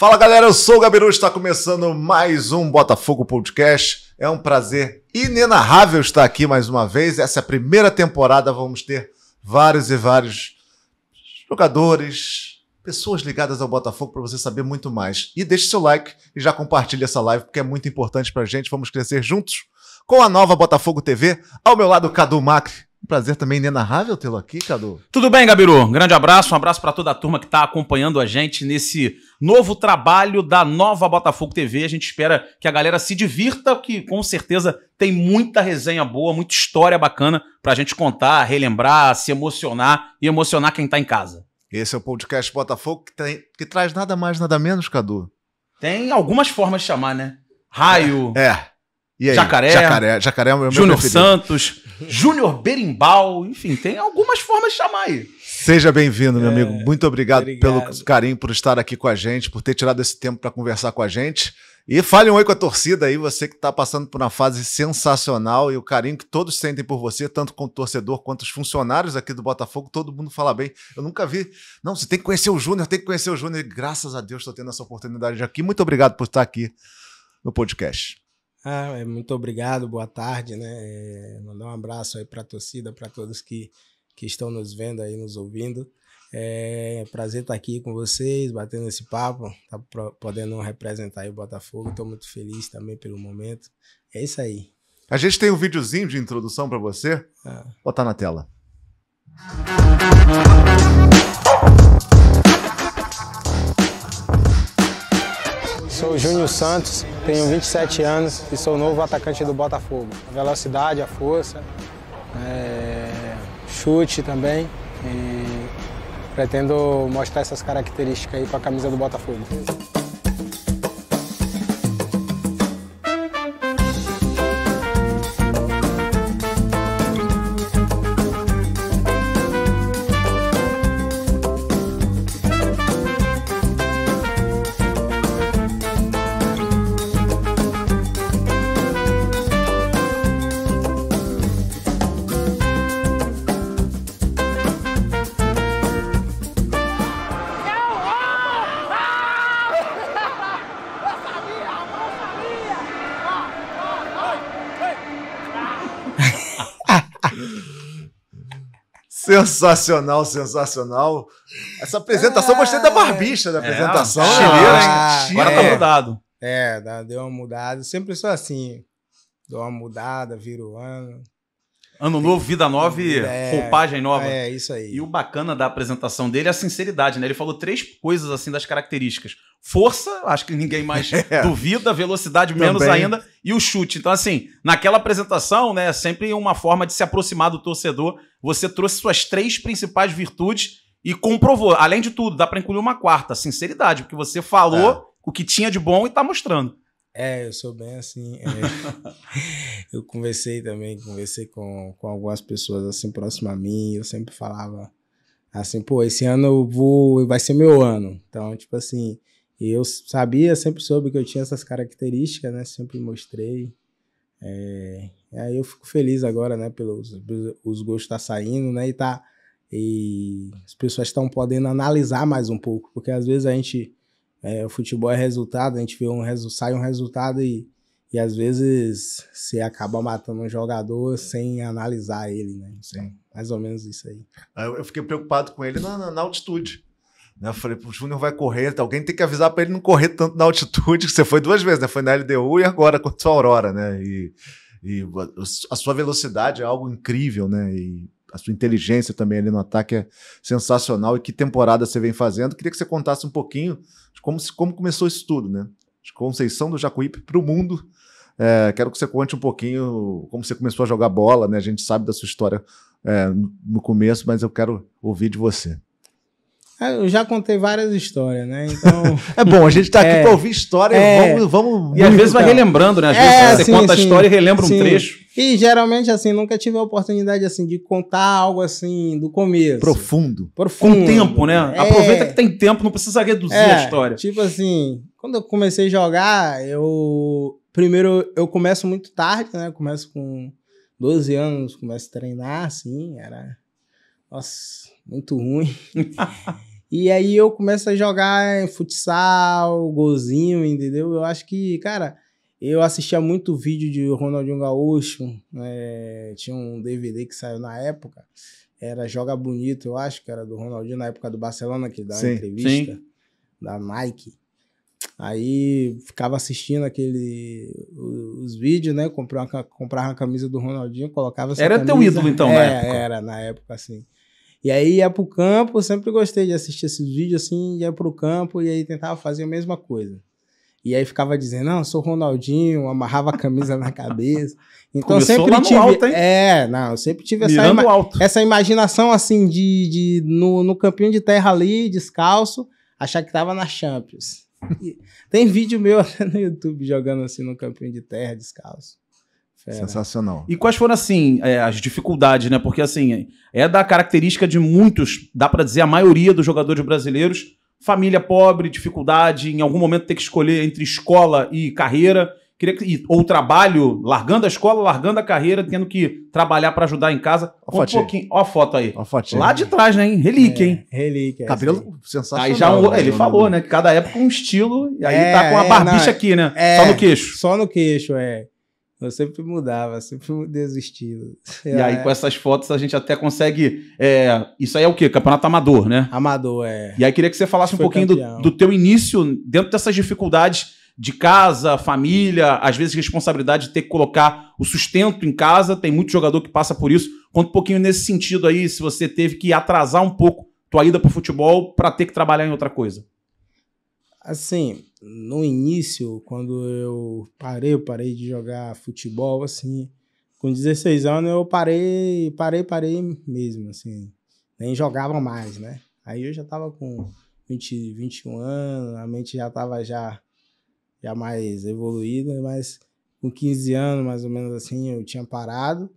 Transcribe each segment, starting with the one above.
Fala galera, eu sou o Gabiru, está começando mais um Botafogo Podcast. É um prazer inenarrável estar aqui mais uma vez. Essa é a primeira temporada, vamos ter vários e vários jogadores, pessoas ligadas ao Botafogo para você saber muito mais. E deixe seu like e já compartilhe essa live porque é muito importante para a gente. Vamos crescer juntos com a nova Botafogo TV. Ao meu lado, Cadu Macri. Prazer também inenarrável tê-lo aqui, Cadu. Tudo bem, Gabiru? Um grande abraço, um abraço para toda a turma que está acompanhando a gente nesse novo trabalho da nova Botafogo TV. A gente espera que a galera se divirta, que com certeza tem muita resenha boa, muita história bacana para a gente contar, relembrar, se emocionar e emocionar quem está em casa. Esse é o podcast Botafogo que, tem, que traz nada mais, nada menos, Cadu. Tem algumas formas de chamar, né? Raio. é. é e aí? Jacaré. Jacaré, Jacaré é o meu Júnior Santos, Júnior Berimbau, enfim, tem algumas formas de chamar aí. Seja bem-vindo, meu é, amigo. Muito obrigado, obrigado, pelo carinho, por estar aqui com a gente, por ter tirado esse tempo para conversar com a gente. E fale um oi com a torcida aí, você que está passando por uma fase sensacional e o carinho que todos sentem por você, tanto como torcedor quanto os funcionários aqui do Botafogo, todo mundo fala bem. Eu nunca vi. Não, você tem que conhecer o Júnior, tem que conhecer o Júnior. E graças a Deus estou tendo essa oportunidade aqui. Muito obrigado por estar aqui no podcast. Ah, é, muito obrigado, boa tarde, né? É, mandar um abraço aí para a torcida, para todos que, que estão nos vendo aí, nos ouvindo. É prazer estar tá aqui com vocês, batendo esse papo, tá podendo representar o Botafogo. Estou muito feliz também pelo momento. É isso aí. A gente tem um videozinho de introdução para você. Ah. Botar na tela. Sou Júnior Santos, tenho 27 anos e sou novo atacante do Botafogo. A velocidade, a força, é, chute também. E pretendo mostrar essas características aí com a camisa do Botafogo. Sensacional, sensacional. Essa apresentação, ah, gostei da barbicha da é, apresentação. É, né? ah, hein? Agora tá mudado. É, deu uma mudada. Sempre sou assim. Dou uma mudada, viro o ano. Ano novo, vida nova e é, roupagem nova. É, isso aí. E o bacana da apresentação dele é a sinceridade, né? Ele falou três coisas assim das características. Força, acho que ninguém mais é. duvida, velocidade Também. menos ainda, e o chute. Então, assim, naquela apresentação, né, é sempre uma forma de se aproximar do torcedor. Você trouxe suas três principais virtudes e comprovou. Além de tudo, dá para incluir uma quarta, sinceridade, porque você falou é. o que tinha de bom e tá mostrando. É, eu sou bem assim. É, eu conversei também, conversei com, com algumas pessoas assim próximas a mim, eu sempre falava assim, pô, esse ano eu vou, vai ser meu ano. Então, tipo assim, eu sabia, sempre soube que eu tinha essas características, né? Sempre mostrei. É, aí eu fico feliz agora, né? Pelos, pelos os gostos tá saindo, né? E tá e as pessoas estão podendo analisar mais um pouco, porque às vezes a gente é, o futebol é resultado, a gente vê um sai um resultado e, e às vezes você acaba matando um jogador sem analisar ele, né? Então, mais ou menos isso aí. Eu fiquei preocupado com ele na, na, na altitude. Né? Eu falei, o Júnior vai correr, tá? alguém tem que avisar para ele não correr tanto na altitude, que você foi duas vezes, né? Foi na LDU e agora contra a Aurora, né? E, e a sua velocidade é algo incrível, né? E a sua inteligência também ali no ataque é sensacional. E que temporada você vem fazendo? Queria que você contasse um pouquinho de como, como começou isso tudo, né? De Conceição do Jacuípe para o mundo. É, quero que você conte um pouquinho como você começou a jogar bola, né? A gente sabe da sua história é, no começo, mas eu quero ouvir de você. É, eu já contei várias histórias, né? Então. é bom, a gente tá aqui é, para ouvir história é, vamos, vamos. E às vezes vai relembrando, né? Às é, vezes você sim, conta sim, a história e relembra sim. um trecho. E geralmente, assim, nunca tive a oportunidade assim, de contar algo assim do começo. Profundo. Profundo. Com tempo, né? É. Aproveita que tem tempo, não precisa reduzir a é, história. Tipo assim, quando eu comecei a jogar, eu. Primeiro, eu começo muito tarde, né? Eu começo com 12 anos, começo a treinar, assim, era. Nossa, muito ruim. E aí eu começo a jogar futsal, golzinho, entendeu? Eu acho que, cara, eu assistia muito vídeo de Ronaldinho Gaúcho, né? tinha um DVD que saiu na época, era Joga Bonito, eu acho que era do Ronaldinho, na época do Barcelona, que dava sim, entrevista, sim. da Nike. Aí ficava assistindo aquele os, os vídeos, né? Comprava uma, uma camisa do Ronaldinho, colocava essa Era camisa. teu ídolo então, é, na época. Era na época assim. E aí ia pro campo, sempre gostei de assistir esses vídeos assim, ia pro campo e aí tentava fazer a mesma coisa. E aí ficava dizendo, não, sou Ronaldinho, amarrava a camisa na cabeça. Então Começou sempre lá tive, alto, hein? é, não, eu sempre tive essa, ima alto. essa imaginação assim de, de no, no campinho de terra ali, descalço, achar que tava na Champions. Tem vídeo meu até no YouTube jogando assim no campinho de terra descalço. É, né? Sensacional. E quais foram, assim, é, as dificuldades, né? Porque, assim, é da característica de muitos, dá para dizer a maioria dos jogadores brasileiros, família pobre, dificuldade, em algum momento ter que escolher entre escola e carreira. Queria que, ou trabalho, largando a escola, largando a carreira, tendo que trabalhar para ajudar em casa. Ó, um pouquinho, ó a foto aí. Ó Lá de trás, né, hein? Relíquia, é, hein? Relíquia. É Cabelo é, sensacional. Aí já ele falou, né? Que cada época um estilo, e aí é, tá com a é, barbicha aqui, né? só no queixo. Só no queixo, é. Eu sempre mudava, sempre mudei E aí, é. com essas fotos, a gente até consegue. É... Isso aí é o quê? Campeonato amador, né? Amador, é. E aí, queria que você falasse Foi um pouquinho do, do, teu início, dentro dessas dificuldades de casa, família, às vezes responsabilidade de ter que colocar o sustento em casa. Tem muito jogador que passa por isso. Conta um pouquinho nesse sentido aí, se você teve que atrasar um pouco tua ida pro futebol para ter que trabalhar em outra coisa. Assim, no início, quando eu parei, eu parei de jogar futebol, assim, com 16 anos eu parei, parei, parei mesmo, assim, nem jogava mais, né? Aí eu já tava com 20, 21 anos, a mente já tava já, já mais evoluída, mas com 15 anos, mais ou menos assim, eu tinha parado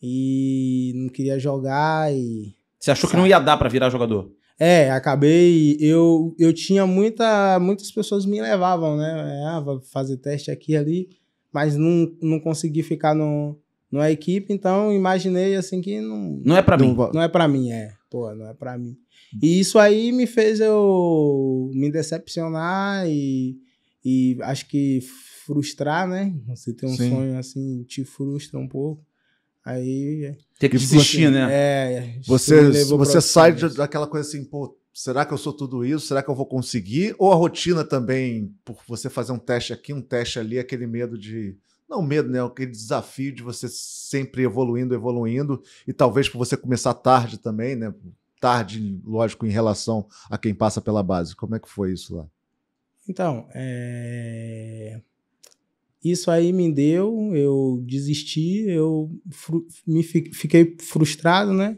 e não queria jogar e... Você achou que não ia dar para virar jogador? É, acabei. Eu, eu tinha muita. Muitas pessoas me levavam, né? É, ah, vou fazer teste aqui e ali, mas não, não consegui ficar no, na equipe, então imaginei assim que não. Não é para mim. Não é para mim, é. Pô, não é para mim. Hum. E isso aí me fez eu me decepcionar e, e acho que frustrar, né? Você tem um Sim. sonho assim, te frustra um pouco. Aí é. Ter que desistir, assim, né? É, você você sai daquela coisa assim, pô, será que eu sou tudo isso? Será que eu vou conseguir? Ou a rotina também, por você fazer um teste aqui, um teste ali, aquele medo de. Não medo, né? Aquele desafio de você sempre evoluindo, evoluindo, e talvez por você começar tarde também, né? Tarde, lógico, em relação a quem passa pela base. Como é que foi isso lá? Então, é isso aí me deu, eu desisti, eu fru me fi fiquei frustrado, né?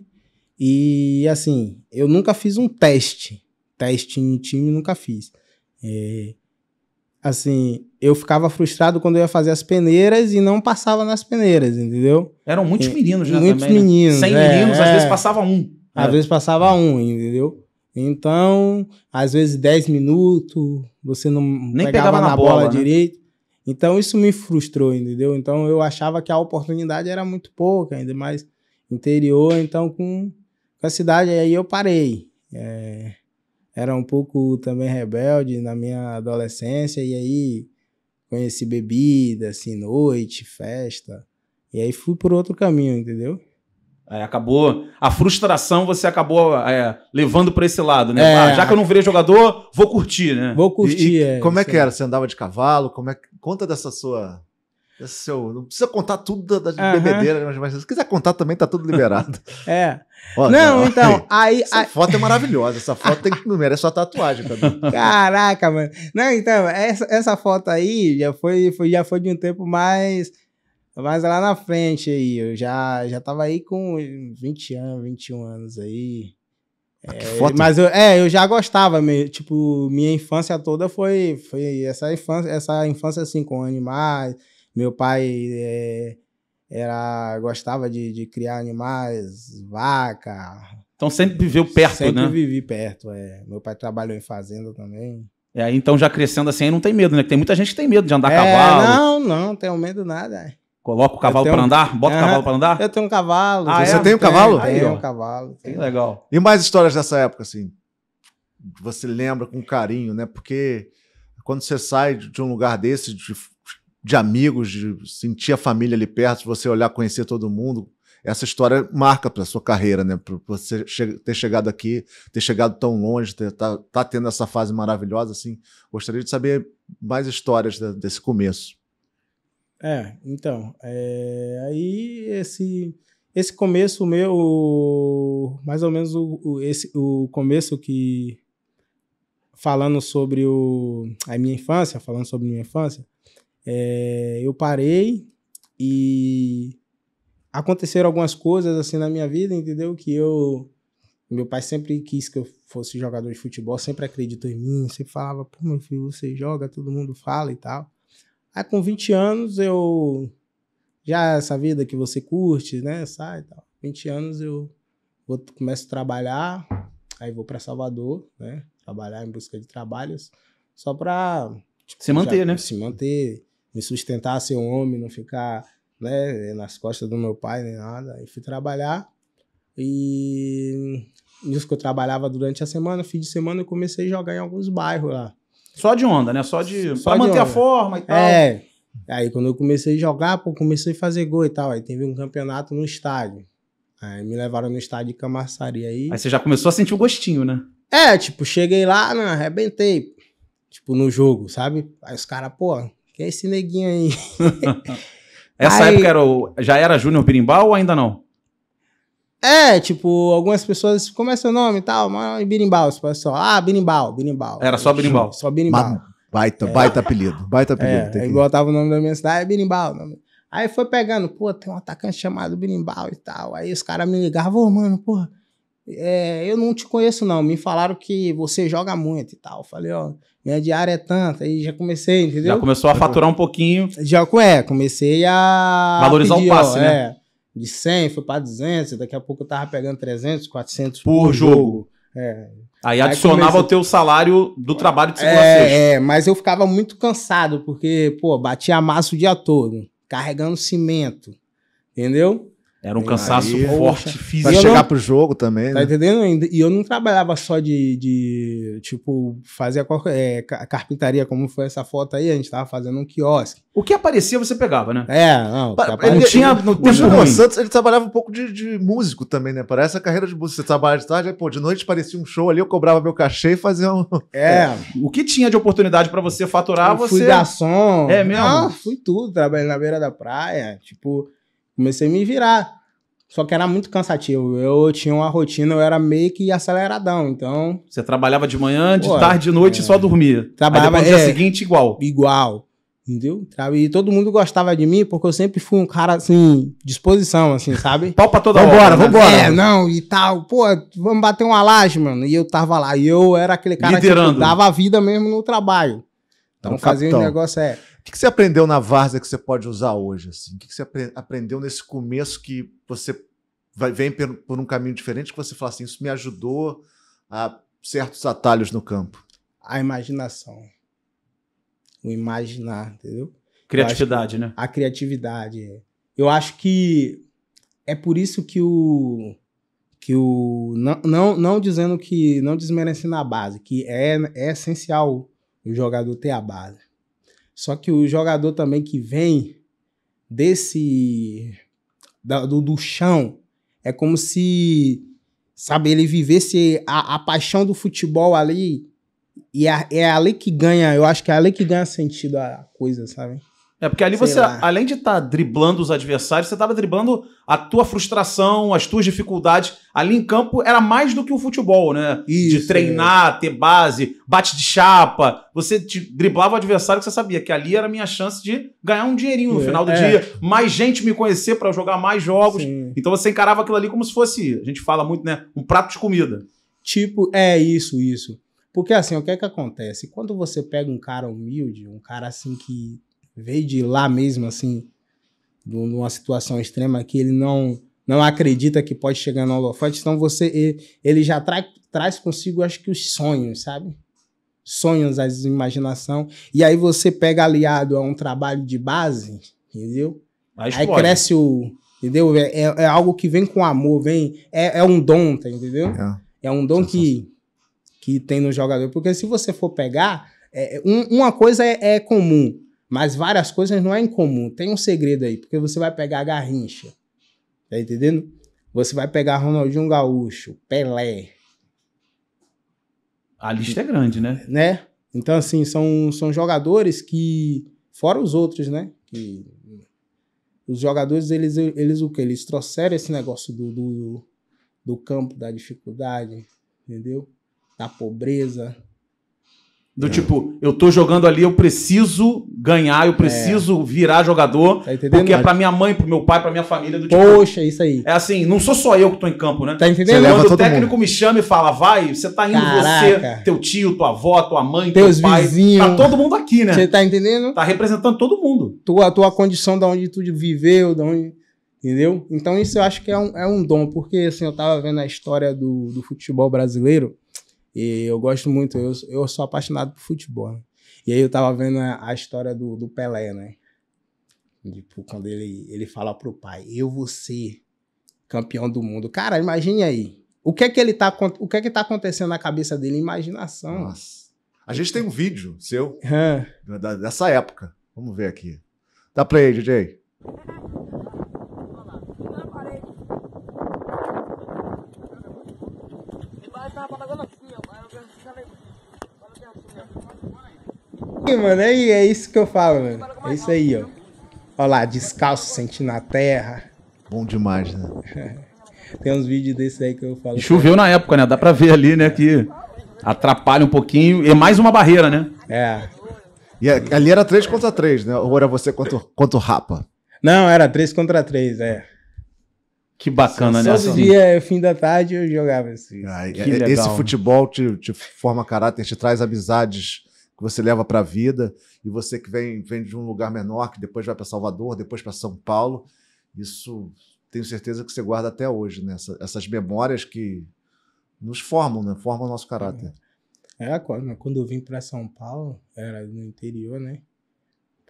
E assim, eu nunca fiz um teste, teste em time nunca fiz. É, assim, eu ficava frustrado quando eu ia fazer as peneiras e não passava nas peneiras, entendeu? Eram muitos meninos, né? Muitos também, né? meninos. Né? 100 é, meninos, é, às vezes passava um. Né? Às vezes passava um, entendeu? Então, às vezes 10 minutos, você não Nem pegava, pegava na, na, bola, bola né? direito. Então isso me frustrou, entendeu? Então eu achava que a oportunidade era muito pouca, ainda mais interior, então com, com a cidade aí eu parei. É, era um pouco também rebelde na minha adolescência e aí conheci bebida, assim, noite, festa. E aí fui por outro caminho, entendeu? É, acabou a frustração, você acabou é, levando para esse lado, né? É. Ah, já que eu não virei jogador, vou curtir, né? Vou curtir. E, e é, como é que era? Você andava de cavalo? Como é conta dessa sua seu, não precisa contar tudo da, da bebedeira, mas se quiser contar também tá tudo liberado. é. Olha, não, então, aí, essa foto é maravilhosa, essa foto tem que merece sua tatuagem também. Caraca, mano. Não, então, essa, essa foto aí já foi, foi já foi de um tempo mais mas lá na frente aí, eu já, já tava aí com 20 anos, 21 anos aí. Ah, é, mas eu, é, eu já gostava mesmo. Tipo, minha infância toda foi, foi essa infância, essa infância assim, com animais. Meu pai é, era, gostava de, de criar animais, vaca. Então sempre viveu perto, sempre né? Sempre vivi perto, é. Meu pai trabalhou em fazenda também. É, então já crescendo assim, aí não tem medo, né? Tem muita gente que tem medo de andar a é, cavalo. Não, não, tenho medo nada. É. Coloca o cavalo para andar? Bota o cavalo para andar? Eu tenho um cavalo. Ah, você é? tem um cavalo? Tenho, tenho um cavalo. Tenho. Que legal. E mais histórias dessa época, assim? Você lembra com carinho, né? Porque quando você sai de um lugar desse, de, de amigos, de sentir a família ali perto, você olhar, conhecer todo mundo, essa história marca para sua carreira, né? Para você ter chegado aqui, ter chegado tão longe, ter, tá, tá tendo essa fase maravilhosa, assim. Gostaria de saber mais histórias da, desse começo. É, então, é, aí esse esse começo meu, mais ou menos o, o, esse, o começo que falando sobre o, a minha infância, falando sobre minha infância, é, eu parei e aconteceram algumas coisas assim na minha vida, entendeu? Que eu meu pai sempre quis que eu fosse jogador de futebol, sempre acreditou em mim, sempre falava, pô, meu filho, você joga, todo mundo fala e tal. Aí ah, com 20 anos eu. Já essa vida que você curte, né? Sai e tal. 20 anos eu vou, começo a trabalhar, aí vou para Salvador, né? Trabalhar em busca de trabalhos, só para tipo, se manter, já, né? Se manter, me sustentar, ser um homem, não ficar né, nas costas do meu pai nem nada. Aí fui trabalhar e nisso que eu trabalhava durante a semana, fim de semana eu comecei a jogar em alguns bairros lá. Só de onda, né? Só de. Só pra de manter onda. a forma e tal. É. Aí quando eu comecei a jogar, pô, comecei a fazer gol e tal. Aí teve um campeonato no estádio. Aí me levaram no estádio de Camaçari aí. Aí você já começou a sentir o gostinho, né? É, tipo, cheguei lá, né, arrebentei. Tipo, no jogo, sabe? Aí os caras, pô, quem é esse neguinho aí? Essa aí... época era o... já era Júnior Pirimbal ou ainda não? É, tipo, algumas pessoas, como é seu nome e tal? Mas é Birimbau, você só, ah, Birimbau, Birimbau. Era só Birimbau. Só Birimbau. baita, é. baita apelido, baita é, apelido. É, igual tava o nome da minha cidade, ah, é Birimbau. Aí foi pegando, pô, tem um atacante chamado Birimbau e tal. Aí os caras me ligavam, ô, mano, pô, é, eu não te conheço não, me falaram que você joga muito e tal. falei, ó, minha diária é tanta, aí já comecei, entendeu? Já começou a faturar um pouquinho. Já, é, comecei a... Valorizar o passe, ó, né? É, de 100, foi para 200, daqui a pouco eu tava pegando 300, 400 por, por jogo. jogo. É. Aí, aí adicionava comecei... o teu salário do trabalho de segunda é, É, mas eu ficava muito cansado, porque, pô, batia massa o dia todo, carregando cimento, entendeu? Era um cansaço aí, forte físico. Pra chegar não, pro jogo também. Tá né? entendendo? E eu não trabalhava só de, de tipo, fazer a é, carpintaria, como foi essa foto aí, a gente tava fazendo um quiosque. O que aparecia você pegava, né? É, não. Pa ele, não tinha no tempo Gilmar Santos, ele trabalhava um pouco de, de, músico também, né? Parece a carreira de músico. Você trabalha de tarde, aí, pô, de noite parecia um show ali, eu cobrava meu cachê e fazia um. É. é. O que tinha de oportunidade para você faturar, eu você. Fui garçom. É mesmo? Ah, fui tudo. Trabalhei na beira da praia. Tipo, comecei a me virar. Só que era muito cansativo. Eu tinha uma rotina, eu era meio que aceleradão, então. Você trabalhava de manhã, de Pô, tarde, de noite é. e só dormia. Trabalhava. no dia é, seguinte, igual. Igual. Entendeu? E todo mundo gostava de mim porque eu sempre fui um cara, assim, disposição, assim, sabe? Pau pra toda vambora, hora. Vambora, né? vambora. É, não, e tal. Pô, vamos bater uma laje, mano. E eu tava lá. E eu era aquele cara Liderando. que tipo, dava a vida mesmo no trabalho. Então, então fazia um negócio é. O que você aprendeu na Varsa que você pode usar hoje? Assim? O que você aprendeu nesse começo que você vai, vem por um caminho diferente que você fala assim, isso me ajudou a certos atalhos no campo? A imaginação. O imaginar, entendeu? Criatividade, que, né? A criatividade. É. Eu acho que é por isso que o que o não, não, não dizendo que não desmerecendo a base, que é, é essencial o jogador ter a base. Só que o jogador também que vem desse. do, do chão, é como se. Sabe, ele vivesse a, a paixão do futebol ali. E a, é, é ali que ganha, eu acho que é ali que ganha sentido a coisa, sabe? É porque ali Sei você, lá. além de estar tá driblando os adversários, você estava driblando a tua frustração, as tuas dificuldades. Ali em campo era mais do que o futebol, né? Isso, de treinar, é. ter base, bate de chapa. Você driblava o adversário que você sabia que ali era a minha chance de ganhar um dinheirinho no é, final do é. dia, mais gente me conhecer para jogar mais jogos. Sim. Então você encarava aquilo ali como se fosse, a gente fala muito, né? Um prato de comida. Tipo, é isso, isso. Porque assim, o que é que acontece? Quando você pega um cara humilde, um cara assim que veio de lá mesmo, assim, de uma situação extrema que ele não não acredita que pode chegar no holofote, então você ele já tra traz consigo, acho que os sonhos, sabe? Sonhos, as imaginação. E aí você pega aliado a um trabalho de base, entendeu? Mas aí pode. cresce o. Entendeu? É, é, é algo que vem com amor, vem. É, é um dom, tá entendeu? É, é um dom que, que tem no jogador. Porque se você for pegar, é, um, uma coisa é, é comum. Mas várias coisas não é incomum. Tem um segredo aí, porque você vai pegar a Garrincha. Tá entendendo? Você vai pegar Ronaldinho Gaúcho, Pelé. A lista é grande, né? Né? Então, assim, são, são jogadores que. Fora os outros, né? Que os jogadores, eles, eles o quê? Eles trouxeram esse negócio do, do, do campo, da dificuldade, entendeu? Da pobreza, do é. tipo, eu tô jogando ali, eu preciso ganhar, eu preciso é. virar jogador. Tá porque é pra minha mãe, pro meu pai, pra minha família. Do tipo, Poxa, isso aí. É assim, não sou só eu que tô em campo, né? Tá entendendo? Você Quando o técnico mundo. me chama e fala, vai, você tá indo Caraca. você, teu tio, tua avó, tua mãe, Teus teu pai. Vizinho. Tá todo mundo aqui, né? Você tá entendendo? Tá representando todo mundo. Tua, tua condição, da onde tu viveu, da onde. Entendeu? Então isso eu acho que é um, é um dom, porque assim, eu tava vendo a história do, do futebol brasileiro e eu gosto muito, eu, eu sou apaixonado por futebol. Né? E aí eu tava vendo a, a história do, do, Pelé, né? Tipo, quando ele, ele fala pro pai, eu vou ser campeão do mundo. Cara, imagine aí. O que é que ele tá, o que é que tá acontecendo na cabeça dele? Imaginação. Nossa. A gente tem um vídeo seu da, dessa época. Vamos ver aqui. Dá play, DJ. Olha lá, na parede. Ele bate na bola mano, é, é isso que eu falo, mano. É isso aí, ó. Né? Olha lá, descalço, sentindo a terra. Bom demais, né? Tem uns vídeos desse aí que eu falo. E choveu é. na época, né? Dá pra ver ali, né? Que atrapalha um pouquinho. E é mais uma barreira, né? É. E ali era 3 contra 3, né? Ou era você contra, o Rapa? Não, era 3 contra 3, é. Que bacana, né? Só né? Todo dia, fim da tarde, eu jogava assim. esse é, futebol te, te forma caráter, te traz amizades que você leva para a vida, e você que vem, vem de um lugar menor, que depois vai para Salvador, depois para São Paulo. Isso tenho certeza que você guarda até hoje, né? Essas, essas memórias que nos formam, né? Formam o nosso caráter. É, é quando, né? quando eu vim para São Paulo, era no interior, né?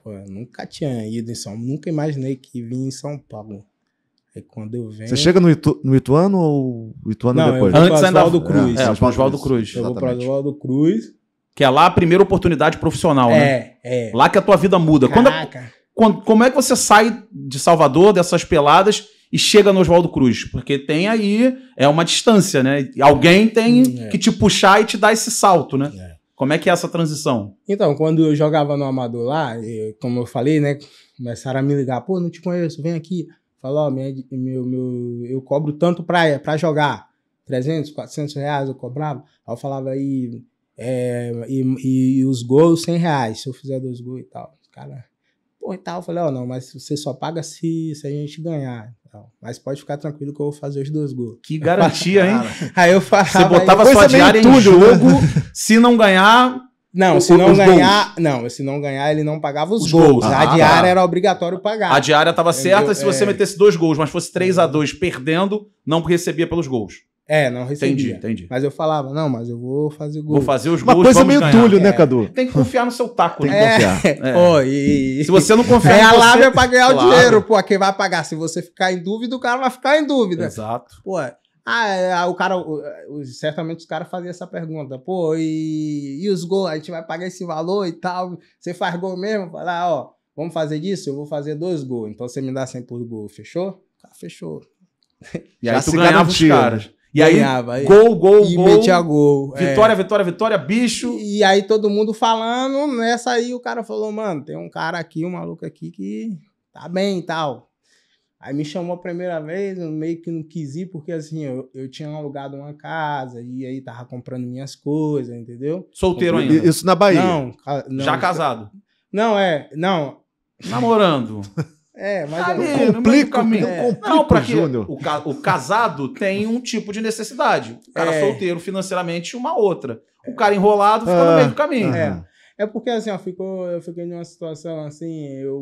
Pô, nunca tinha ido em São nunca imaginei que vim em São Paulo. Aí quando eu venho. Você chega no, Itu, no Ituano ou Ituano Não, depois? Eu vou Antes ainda Oswaldo é, Cruz. É, é, Oswaldo Cruz. Cruz. Eu vou para Oswaldo Cruz. Que é lá a primeira oportunidade profissional, é, né? É, é. Lá que a tua vida muda. É- Caraca. Quando, quando, como é que você sai de Salvador, dessas peladas, e chega no Oswaldo Cruz? Porque tem aí, é uma distância, né? Alguém tem hum, é. que te puxar e te dar esse salto, né? É. Como é que é essa transição? Então, quando eu jogava no Amador lá, eu, como eu falei, né? Começaram a me ligar, pô, não te conheço, vem aqui. Falou, ó, minha, meu, meu, eu cobro tanto pra, pra jogar. 300, 400 reais eu cobrava. Aí eu falava aí, é, e, e, os gols, 100 reais, se eu fizer dois gols e tal. Cara, pô, e tal. Eu falei, ó, oh, não, mas você só paga se, se a gente ganhar. Então, mas pode ficar tranquilo que eu vou fazer os dois gols. Que garantia, hein? aí eu falava... Você botava aí, sua diária em jogo, né? se não ganhar... Não, se não ganhar, gols. não, se não ganhar ele não pagava os, os gols. gols. Ah, a diária ah, era obrigatório pagar. A diária estava certa se você é... metesse dois gols, mas fosse 3 a 2 é. perdendo, não recebia pelos gols. É, não recebi. Entendi, entendi. Mas eu falava, não, mas eu vou fazer gol. Vou fazer os gols. Uma coisa meio tulho, né, é, Cadu? Tem que confiar no seu taco, Tem né? que confiar. É. Se você não confiar. É a lábia você... pra ganhar claro. o dinheiro, pô. Quem vai pagar? Se você ficar em dúvida, o cara vai ficar em dúvida. Exato. Pô, ah, é, o cara. É, certamente os caras faziam essa pergunta. Pô, e, e os gols? A gente vai pagar esse valor e tal. Você faz gol mesmo? Falar, ah, ó, vamos fazer disso? Eu vou fazer dois gols. Então você me dá 100 por gol, fechou? Ah, fechou. E aí Já tu ganhava os caras. E Ganhava, aí, gol, gol, e gol. metia gol. Vitória, é. vitória, vitória, bicho. E aí todo mundo falando, nessa aí o cara falou, mano, tem um cara aqui, um maluco aqui que tá bem e tal. Aí me chamou a primeira vez, eu meio que não quis ir, porque assim, eu, eu tinha alugado uma casa e aí tava comprando minhas coisas, entendeu? Solteiro Comprei... ainda? Isso na Bahia? Não, não, Já casado? Não, é, não. Namorando? É, mas Ali, eu complico, eu complico não, porque o, ca o, casado tem um tipo de necessidade. O cara é. solteiro financeiramente uma outra. O cara enrolado fica ah, no meio do caminho. Ah. É. é porque assim, ó, ficou, eu fiquei numa situação assim, eu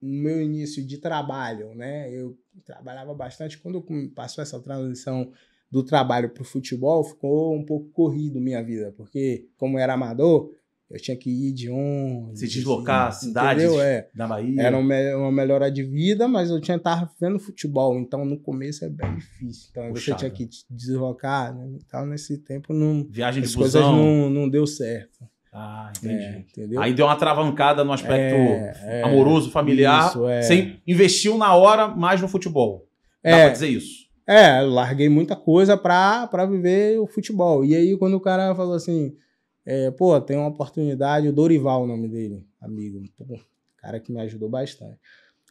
no meu início de trabalho, né? Eu trabalhava bastante quando passou essa transição do trabalho para o futebol, ficou um pouco corrido minha vida, porque como era amador, eu tinha que ir de onde. Se assim, deslocar assim, cidades é. da Bahia. Era uma melhora de vida, mas eu tinha estava vendo futebol, então no começo é bem difícil. Então Puxado. você tinha que deslocar, né? Então nesse tempo não. Viagem de as busão. coisas não, não deu certo. Ah, é, entendi. É, Aí deu uma travancada no aspecto é, é. amoroso, familiar. Isso, é. Você investiu na hora mais no futebol. Dá é, pra dizer isso. É, larguei muita coisa pra, pra viver o futebol. E aí, quando o cara falou assim, é, pô, tem uma oportunidade, o Dorival, é o nome dele, amigo, pô, cara que me ajudou bastante.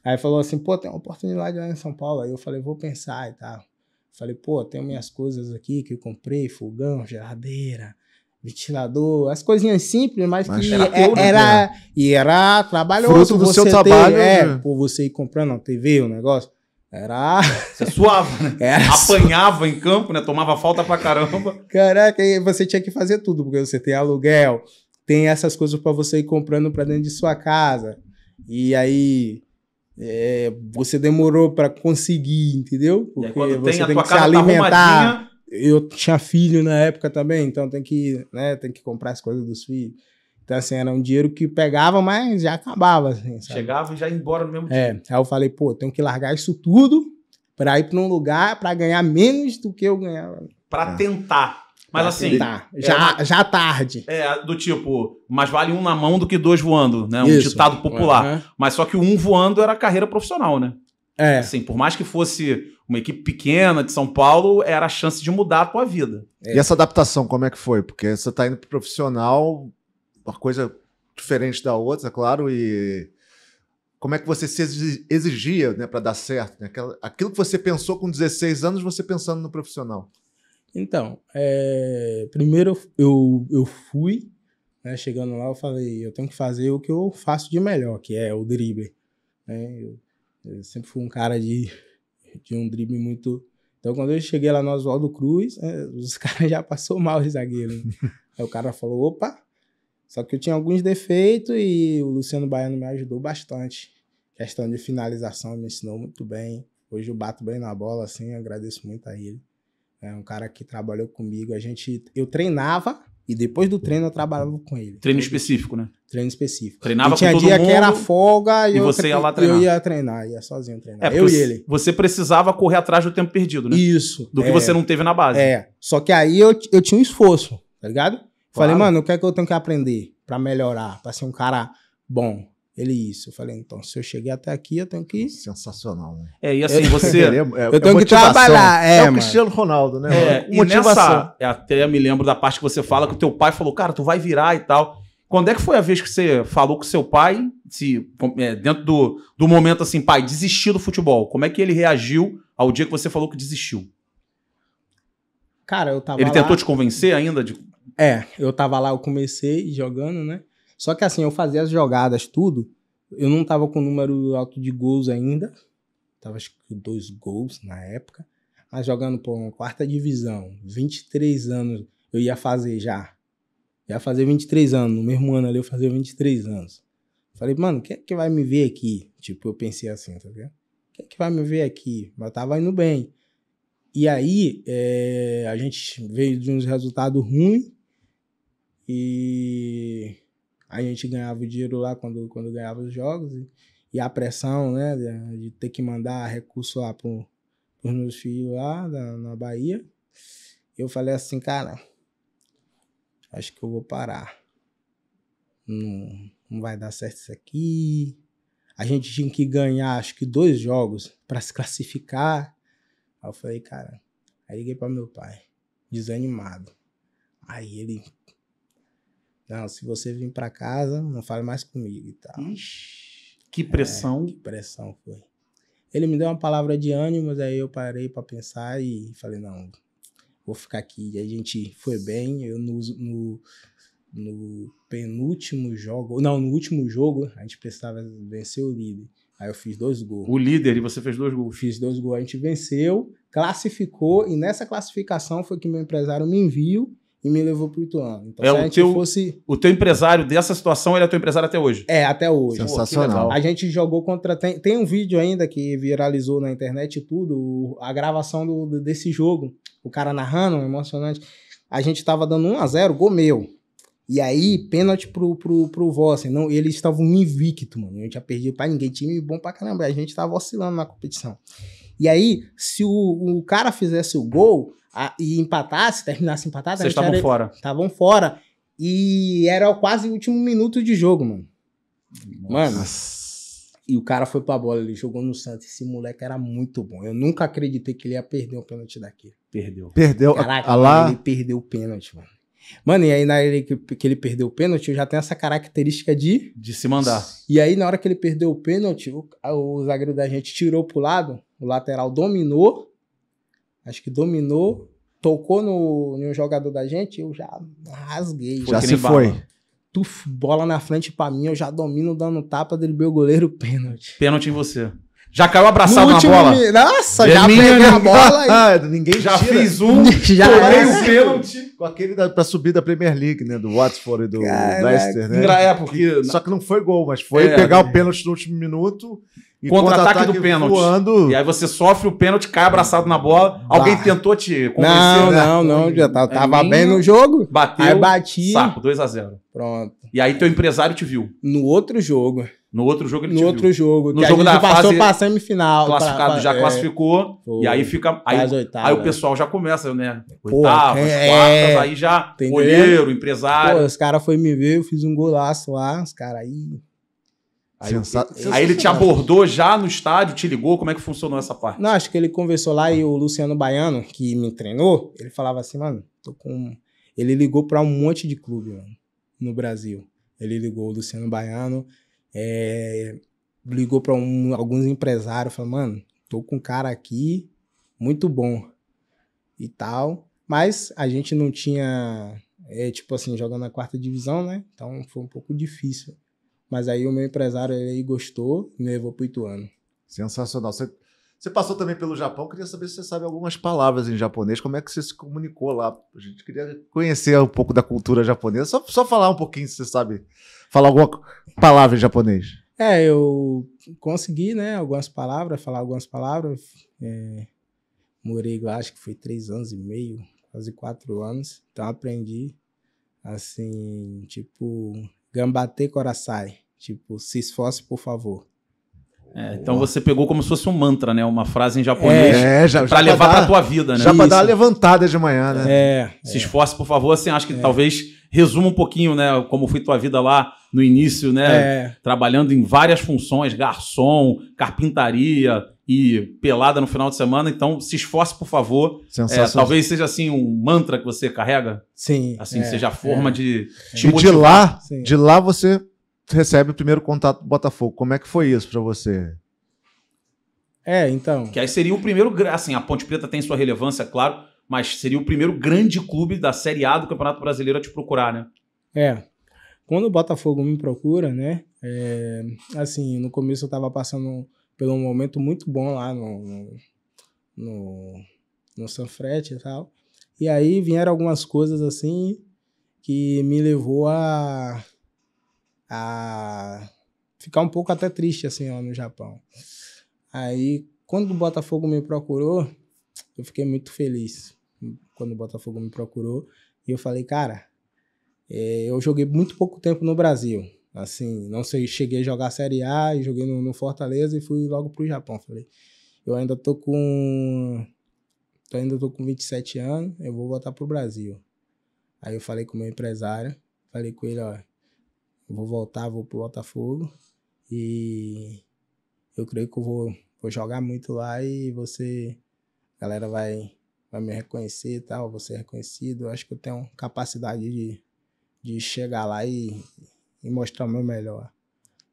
Aí falou assim, pô, tem uma oportunidade lá em São Paulo. Aí eu falei, vou pensar e tal. Falei, pô, tem minhas coisas aqui que eu comprei, fogão, geladeira, ventilador, as coisinhas simples, mas, mas que era, é, né, era, era, e era trabalhoso. Fruto do seu trabalho. Ter, é, né? por você ir comprando uma TV, um negócio. Era. Você suava, né? Era Apanhava su... em campo, né? Tomava falta pra caramba. Caraca, e você tinha que fazer tudo, porque você tem aluguel, tem essas coisas para você ir comprando para dentro de sua casa. E aí é, você demorou para conseguir, entendeu? Porque você tem, tem que se tá alimentar. Tá eu tinha filho na época também, então tem que, né, tem que comprar as coisas dos filhos. Então, assim, era um dinheiro que pegava, mas já acabava, assim, Chegava e já ia embora no mesmo é, dia. É, aí eu falei, pô, tenho que largar isso tudo para ir para um lugar para ganhar menos do que eu ganhava. Para ah. É. tentar. Mas pra assim. Tentar. É já, é, já tarde. É, do tipo, mais vale um na mão do que dois voando, né? Um isso. ditado popular. Uhum. Mas só que um voando era carreira profissional, né? É. Assim, por mais que fosse uma equipe pequena de São Paulo, era a chance de mudar a tua vida. É. E essa adaptação, como é que foi? Porque você está indo pro profissional uma coisa diferente da outra, claro, e como é que você se exigia né, para dar certo? Né? aquilo que você pensou com 16 anos, você pensando no profissional. Então, é, primeiro eu, eu fui, né, chegando lá, eu falei, eu tenho que fazer o que eu faço de melhor, que é o drible. Né? Eu, eu, sempre fui um cara de, de um drible muito... Então, quando eu cheguei lá no Oswaldo Cruz, é, os caras já passou mal de zagueiro. Né? Aí o cara falou, opa, só que eu tinha alguns defeitos e o Luciano Baiano me ajudou bastante. Questão de finalização, me ensinou muito bem. Hoje eu bato bem na bola, assim, agradeço muito a ele. É um cara que trabalhou comigo. A gente, eu treinava e depois do treino eu trabalhava com ele. Treino específico, né? Treino específico. Treinava e tinha com todo dia mundo, que era folga e eu você ia lá treinar. Eu ia treinar, ia sozinho treinar. É, eu e ele. Você precisava correr atrás do tempo perdido, né? Isso. Do é, que você é. não teve na base. É. Só que aí eu, eu tinha um esforço, tá ligado? Claro. Falei, mano, o que é que eu tenho que aprender para melhorar, para ser um cara bom? Ele isso. Eu falei, então, se eu cheguei até aqui, eu tenho que. Sensacional, né? É, e assim, você. É, é, eu tenho é que trabalhar. É, é o Cristiano Ronaldo, né? É, e motivação. nessa. É, até me lembro da parte que você fala que o teu pai falou, cara, tu vai virar e tal. Quando é que foi a vez que você falou com seu pai, se, é, dentro do, do momento assim, pai, desistiu do futebol? Como é que ele reagiu ao dia que você falou que desistiu? Cara, eu tava. Ele tentou lá... te convencer ainda de é, eu tava lá, eu comecei jogando, né? Só que assim, eu fazia as jogadas, tudo. Eu não tava com número alto de gols ainda. Tava acho que dois gols na época. Mas jogando por uma quarta divisão, 23 anos, eu ia fazer já. Ia fazer 23 anos, no mesmo ano ali eu fazia 23 anos. Falei, mano, quem é que vai me ver aqui? Tipo, eu pensei assim, tá vendo? Quem é que vai me ver aqui? Mas tava indo bem. E aí, é, a gente veio de uns resultados ruins e a gente ganhava o dinheiro lá quando, quando ganhava os jogos. E, e a pressão, né, de, de, ter que mandar recurso lá para os meus filhos lá na, na Bahia. Eu falei assim, cara, acho que eu vou parar. Não, não vai dar certo isso aqui. A gente tinha que ganhar, acho que dois jogos para se classificar. Aí eu falei, cara, aí liguei para meu pai, desanimado. Aí ele, não, tá, se você vir para casa, não fale mais comigo e tal. Ixi, que pressão. É, que pressão foi. Ele me deu uma palavra de ânimo, mas aí eu parei para pensar e falei, não, vou ficar aqui. E a gente foi bem, eu no, no, no penúltimo jogo, não, no último jogo, a gente precisava vencer o líder. Aí eu fiz dois gols. O líder, e você fez dois gols? Fiz dois gols, a gente venceu, classificou, e nessa classificação foi que meu empresário me enviou e me levou para o Ituano. Então, é, se teu, fosse. O teu empresário dessa situação, ele é teu empresário até hoje. É, até hoje. Sensacional. Pô, a gente jogou contra. Tem, tem um vídeo ainda que viralizou na internet e tudo, a gravação do, desse jogo. O cara narrando, emocionante. A gente estava dando 1x0, gol meu. E aí, pênalti pro, pro, pro Vossen. Não, eles estavam invicto, mano. Eu tinha perdido pra ninguém. Time bom pra caramba. A gente tava oscilando na competição. E aí, se o, o cara fizesse o gol, a, e empatasse, terminasse empatado, vocês estavam fora. Estavam fora. E era quase o último minuto de jogo, mano. Mano. Nossa. E o cara foi pra bola, ele jogou no Santos. Esse moleque era muito bom. Eu nunca acreditei que ele ia perder o pênalti daqui. Perdeu. Perdeu. Caraca, a, lá... ele perdeu o pênalti, mano. Mano, e aí na hora que, que ele perdeu o pênalti, eu já tenho essa característica de... De se mandar. E aí na hora que ele perdeu o pênalti, o, o zagueiro da gente tirou pro lado, o lateral dominou, Acho que dominou, tocou no, no jogador da gente, eu já rasguei. Foi já se foi. Tuf, bola na frente pra mim, eu já domino dando tapa, dele meu goleiro, pênalti. Pênalti em você. Já caiu abraçado na bola? Mi... Nossa, já peguei a bola. Ah, ninguém já tira. fiz um, já tomei o pênalti. Com aquele da, pra subir da Premier League, né? Do Watford e do Leicester, né? É, porque... Só que não foi gol, mas foi é, pegar é. o pênalti no último minuto Contra-ataque do pênalti. Voando. E aí você sofre o pênalti, cai abraçado na bola. Bah. Alguém tentou te convencer. Não, né? não, não. Já tá, é tava, tava bem no jogo. Bateu. Aí bati. Saco, 2x0. Pronto. E aí teu empresário te viu. No outro jogo. No outro jogo ele no te outro viu. jogo. No jogo a gente da passou fase, pra semifinal. Classificado, pra, já é, classificou. e aí fica. Aí, oitavas, aí o pessoal já começa, né? Oitavas, é, quartas, aí já. Entendeu? Olheiro, empresário. Pô, os caras foram me ver, eu fiz um golaço lá. Os caras aí. Aí, Sensa... eu... Aí, ele te assim. abordou já no estádio, te ligou, como é que funcionou essa parte? Não, acho que ele conversou lá e o Luciano Baiano, que me treinou, ele falava assim, mano, tô com. Ele ligou para um monte de clube, mano, no Brasil. Ele ligou o Luciano Baiano, é... ligou para um... alguns empresários, falou, mano, tô com um cara aqui, muito bom e tal. Mas a gente não tinha, é, tipo assim, jogando na quarta divisão, né? Então foi um pouco difícil mas aí o meu empresário ele gostou e me levou o Ituano. Sensacional. Você, você passou também pelo Japão, queria saber se você sabe algumas palavras em japonês, como é que você se comunicou lá. A gente queria conhecer um pouco da cultura japonesa, só, só falar um pouquinho se você sabe falar alguma palavra em japonês. É, eu consegui, né, algumas palavras, falar algumas palavras. É, morei, acho que foi três anos e meio, quase quatro anos. Então aprendi, assim, tipo, Gambate Coraçai. Tipo, se esforce, por favor. É, então você pegou como se fosse um mantra, né? Uma frase em japonês. É, é já, pra já levar pra, dar, pra tua vida, né? Já pra Isso. dar uma levantada de manhã, né? É. Se é. esforce, por favor, assim, acho que é. talvez resuma um pouquinho, né? Como foi tua vida lá no início, né? Trabalhando em várias funções, garçom, carpintaria, e pelada no final de semana, então se esforce, por favor. É, talvez seja assim um mantra que você carrega. Sim. Assim, é, seja a forma é. de te de lá, Sim. de lá você recebe o primeiro contato do Botafogo. Como é que foi isso para você? É, então. Que aí seria o primeiro, assim, a Ponte Preta tem sua relevância, é claro, mas seria o primeiro grande clube da Série A do Campeonato Brasileiro a te procurar, né? É. Quando o Botafogo me procura, né? É, assim, no começo eu tava passando pelo momento muito bom lá no, no, no Sanfrete e tal. E aí vieram algumas coisas assim que me levou a, a ficar um pouco até triste assim lá no Japão. Aí quando o Botafogo me procurou, eu fiquei muito feliz quando o Botafogo me procurou e eu falei, cara, eh, eu joguei muito pouco tempo no Brasil. Assim, não sei, cheguei a jogar Série A, joguei no, no Fortaleza e fui logo pro Japão. Falei, eu ainda tô com. Eu ainda tô com 27 anos, eu vou voltar pro Brasil. Aí eu falei com o meu empresário, falei com ele, ó, vou voltar, vou pro Botafogo e eu creio que eu vou, vou jogar muito lá e você, a galera vai, vai me reconhecer e tal, vou ser reconhecido. Eu acho que eu tenho capacidade de, de chegar lá e e mostrar o meu melhor.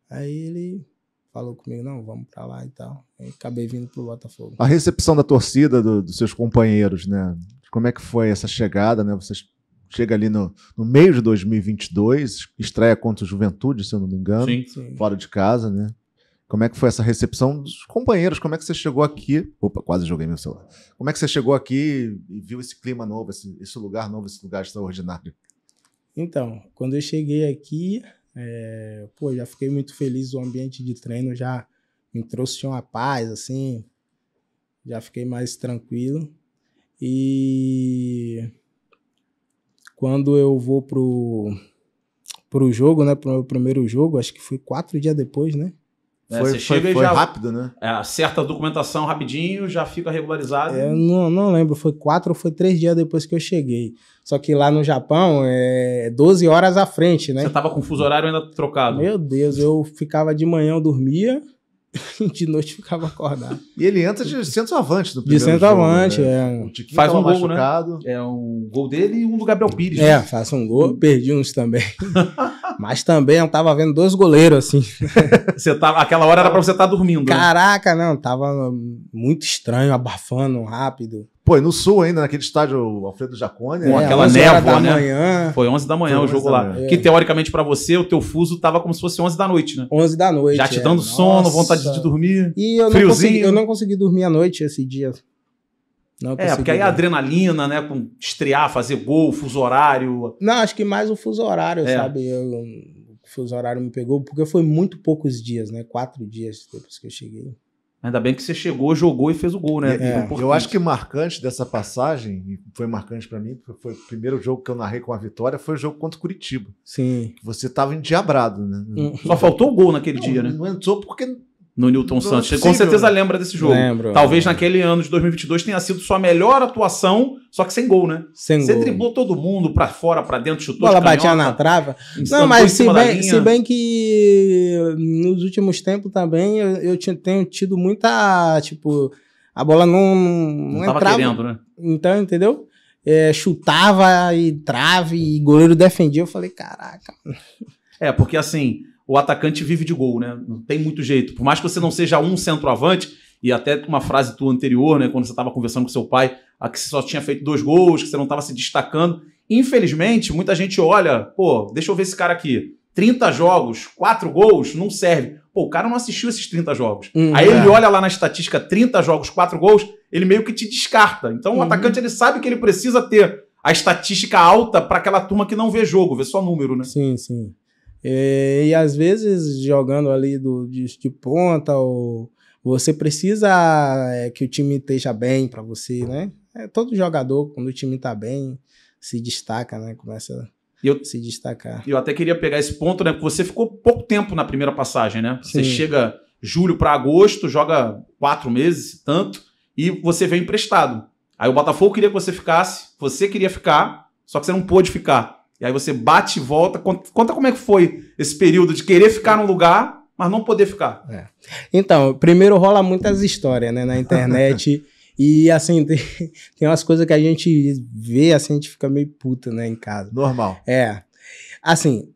Aí ele falou comigo, não, vamos para lá e tal. E acabei vindo pro Botafogo. A recepção da torcida, do, dos seus companheiros, né? Como é que foi essa chegada, né? Você chega ali no, no meio de 2022, estreia contra o Juventude, se eu não me engano, sim, sim. fora de casa, né? Como é que foi essa recepção dos companheiros? Como é que você chegou aqui? Opa, quase joguei meu celular. Como é que você chegou aqui e viu esse clima novo, esse, esse lugar novo, esse lugar extraordinário? Então, quando eu cheguei aqui, é, pô, já fiquei muito feliz, o ambiente de treino já me trouxe uma paz, assim, já fiquei mais tranquilo. E quando eu vou pro, pro jogo, né, pro meu primeiro jogo, acho que foi quatro dias depois, né, né? Foi, Você chega foi, foi e já rápido, né? É, acerta a documentação rapidinho, já fica regularizado. É, não, não lembro, foi quatro ou foi três dias depois que eu cheguei. Só que lá no Japão é 12 horas à frente, né? Você tava com fuso horário ainda trocado. Meu Deus, eu ficava de manhã, eu dormia, de noite ficava acordado. E ele entra de centroavante do primeiro De centroavante, jogo, né? é. O Tiquinho faz um gol, né? machucado. né? É um gol dele e um do Gabriel Pires. É, né? faz um gol, perdi uns também. Mas também eu tava vendo dois goleiros, assim. você tava, tá, aquela hora era pra você estar tá dormindo. Né? Caraca, né? não, tava muito estranho, abafando rápido. Pô, e no Sul ainda, naquele estádio Alfredo Jacone. Com é, aquela névoa, né? Manhã, foi 11 da manhã o jogo lá. Que teoricamente para você, o teu fuso tava como se fosse 11 da noite, né? 11 da noite. Já te é. dando sono, Nossa. vontade de dormir. E eu friozinho. não, consegui, eu não consegui dormir à noite esse dia. Não é, porque aí a adrenalina, né? Com estrear, fazer gol, fuso horário. Não, acho que mais o fuso horário, é. sabe? Eu, o fuso horário me pegou, porque foi muito poucos dias, né? Quatro dias depois que eu cheguei. Ainda bem que você chegou, jogou e fez o gol, né? É, é eu acho que marcante dessa passagem, e foi marcante para mim, porque foi o primeiro jogo que eu narrei com a vitória, foi o jogo contra o Curitiba. Sim. Você tava endiabrado, né? Uhum. Só faltou o gol naquele não, dia, né? Não entrou porque no Newton Santos. É com certeza né? lembra desse jogo. Lembro, Talvez lembro. naquele ano de 2022 tenha sido sua melhor atuação, só que sem gol, né? Sem Você gol. driblou todo mundo para fora, para dentro, chutou Bola de batia na trava. Não, mas se bem, se bem, que nos últimos tempos também eu, eu tenho tido muita, tipo, a bola não, não, não entrava. Querendo, né? Então, entendeu? É, chutava e trave, e goleiro defendia. Eu falei, caraca. É, porque assim, o atacante vive de gol, né? Não tem muito jeito. Por mais que você não seja um centroavante, e até uma frase tua anterior, né, quando você estava conversando com seu pai, a que você só tinha feito dois gols, que você não estava se destacando. Infelizmente, muita gente olha, pô, deixa eu ver esse cara aqui. 30 jogos, 4 gols, não serve. Pô, o cara não assistiu esses 30 jogos. Hum, Aí é. ele olha lá na estatística, 30 jogos, 4 gols, ele meio que te descarta. Então uhum. o atacante ele sabe que ele precisa ter a estatística alta para aquela turma que não vê jogo, vê só número, né? Sim, sim. E, é, e às vezes, jogando ali do, de, de ponta, ou você precisa é, que o time esteja bem para você, né? É, todo jogador, quando o time tá bem, se destaca, né? Começa eu, se destacar. Eu até queria pegar esse ponto, né? Porque você ficou pouco tempo na primeira passagem, né? Sim. Você chega julho para agosto, joga quatro meses, tanto, e você veio emprestado. Aí o Botafogo queria que você ficasse, você queria ficar, só que você não pôde ficar. E aí você bate e volta. Conta, conta como é que foi esse período de querer ficar num lugar, mas não poder ficar. É. Então, primeiro rola muitas histórias né, na internet. e assim, tem, tem umas coisas que a gente vê, assim, a gente fica meio puto, né, em casa. Normal. É. Assim,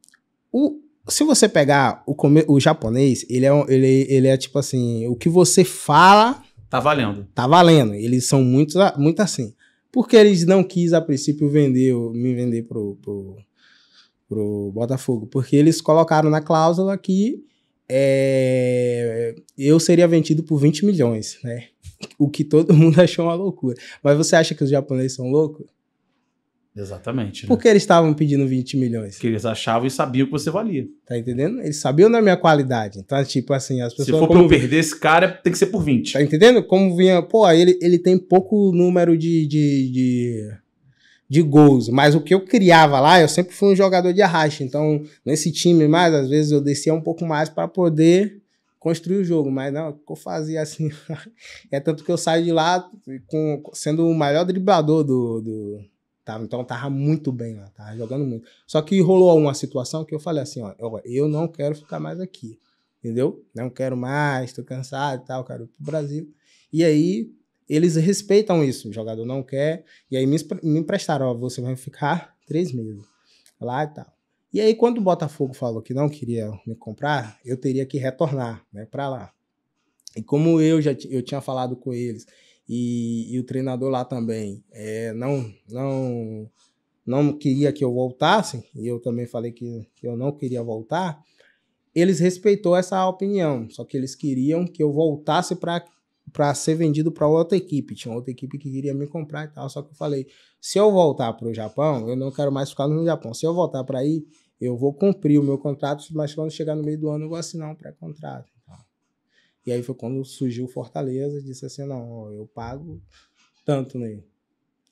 o, se você pegar o, o japonês, ele é, ele, ele é tipo assim, o que você fala... Tá valendo. Tá valendo. Eles são muito, muito assim porque eles não quis a princípio vender, me vender pro, pro, pro Botafogo, porque eles colocaram na cláusula que é, eu seria vendido por 20 milhões, né? O que todo mundo achou uma loucura. Mas você acha que os japoneses são loucos? Exatamente. Né? Porque eles estavam pedindo 20 milhões. Porque eles achavam e sabiam que você valia. Tá entendendo? Eles sabiam da minha qualidade. Então, tipo assim, as pessoas. Se for como... pra eu perder esse cara, tem que ser por 20. Tá entendendo? Como vinha. Pô, ele, ele tem pouco número de, de, de, de gols. Mas o que eu criava lá, eu sempre fui um jogador de arraste. Então, nesse time, mais às vezes eu descia um pouco mais para poder construir o jogo, mas não, o que eu fazia assim. é tanto que eu saio de lá com, sendo o maior driblador do, do Tava, então tava muito bem lá, tava jogando muito. Só que rolou uma situação que eu falei assim, ó, eu não quero ficar mais aqui, entendeu? Não quero mais, tô cansado e tal, quero ir pro Brasil. E aí eles respeitam isso, o jogador não quer, e aí me, me emprestaram, ó, você vai ficar três meses lá e tal. E aí quando o Botafogo falou que não queria me comprar, eu teria que retornar, né, para lá. E como eu já eu tinha falado com eles e, e o treinador lá também é, não, não, não queria que eu voltasse, e eu também falei que, que eu não queria voltar. Eles respeitou essa opinião, só que eles queriam que eu voltasse para para ser vendido para outra equipe. Tinha outra equipe que queria me comprar e tal. Só que eu falei: se eu voltar para o Japão, eu não quero mais ficar no Japão. Se eu voltar para aí, eu vou cumprir o meu contrato, mas quando chegar no meio do ano, eu vou assinar um pré-contrato. E aí foi quando surgiu Fortaleza, disse assim, não, eu pago tanto nele.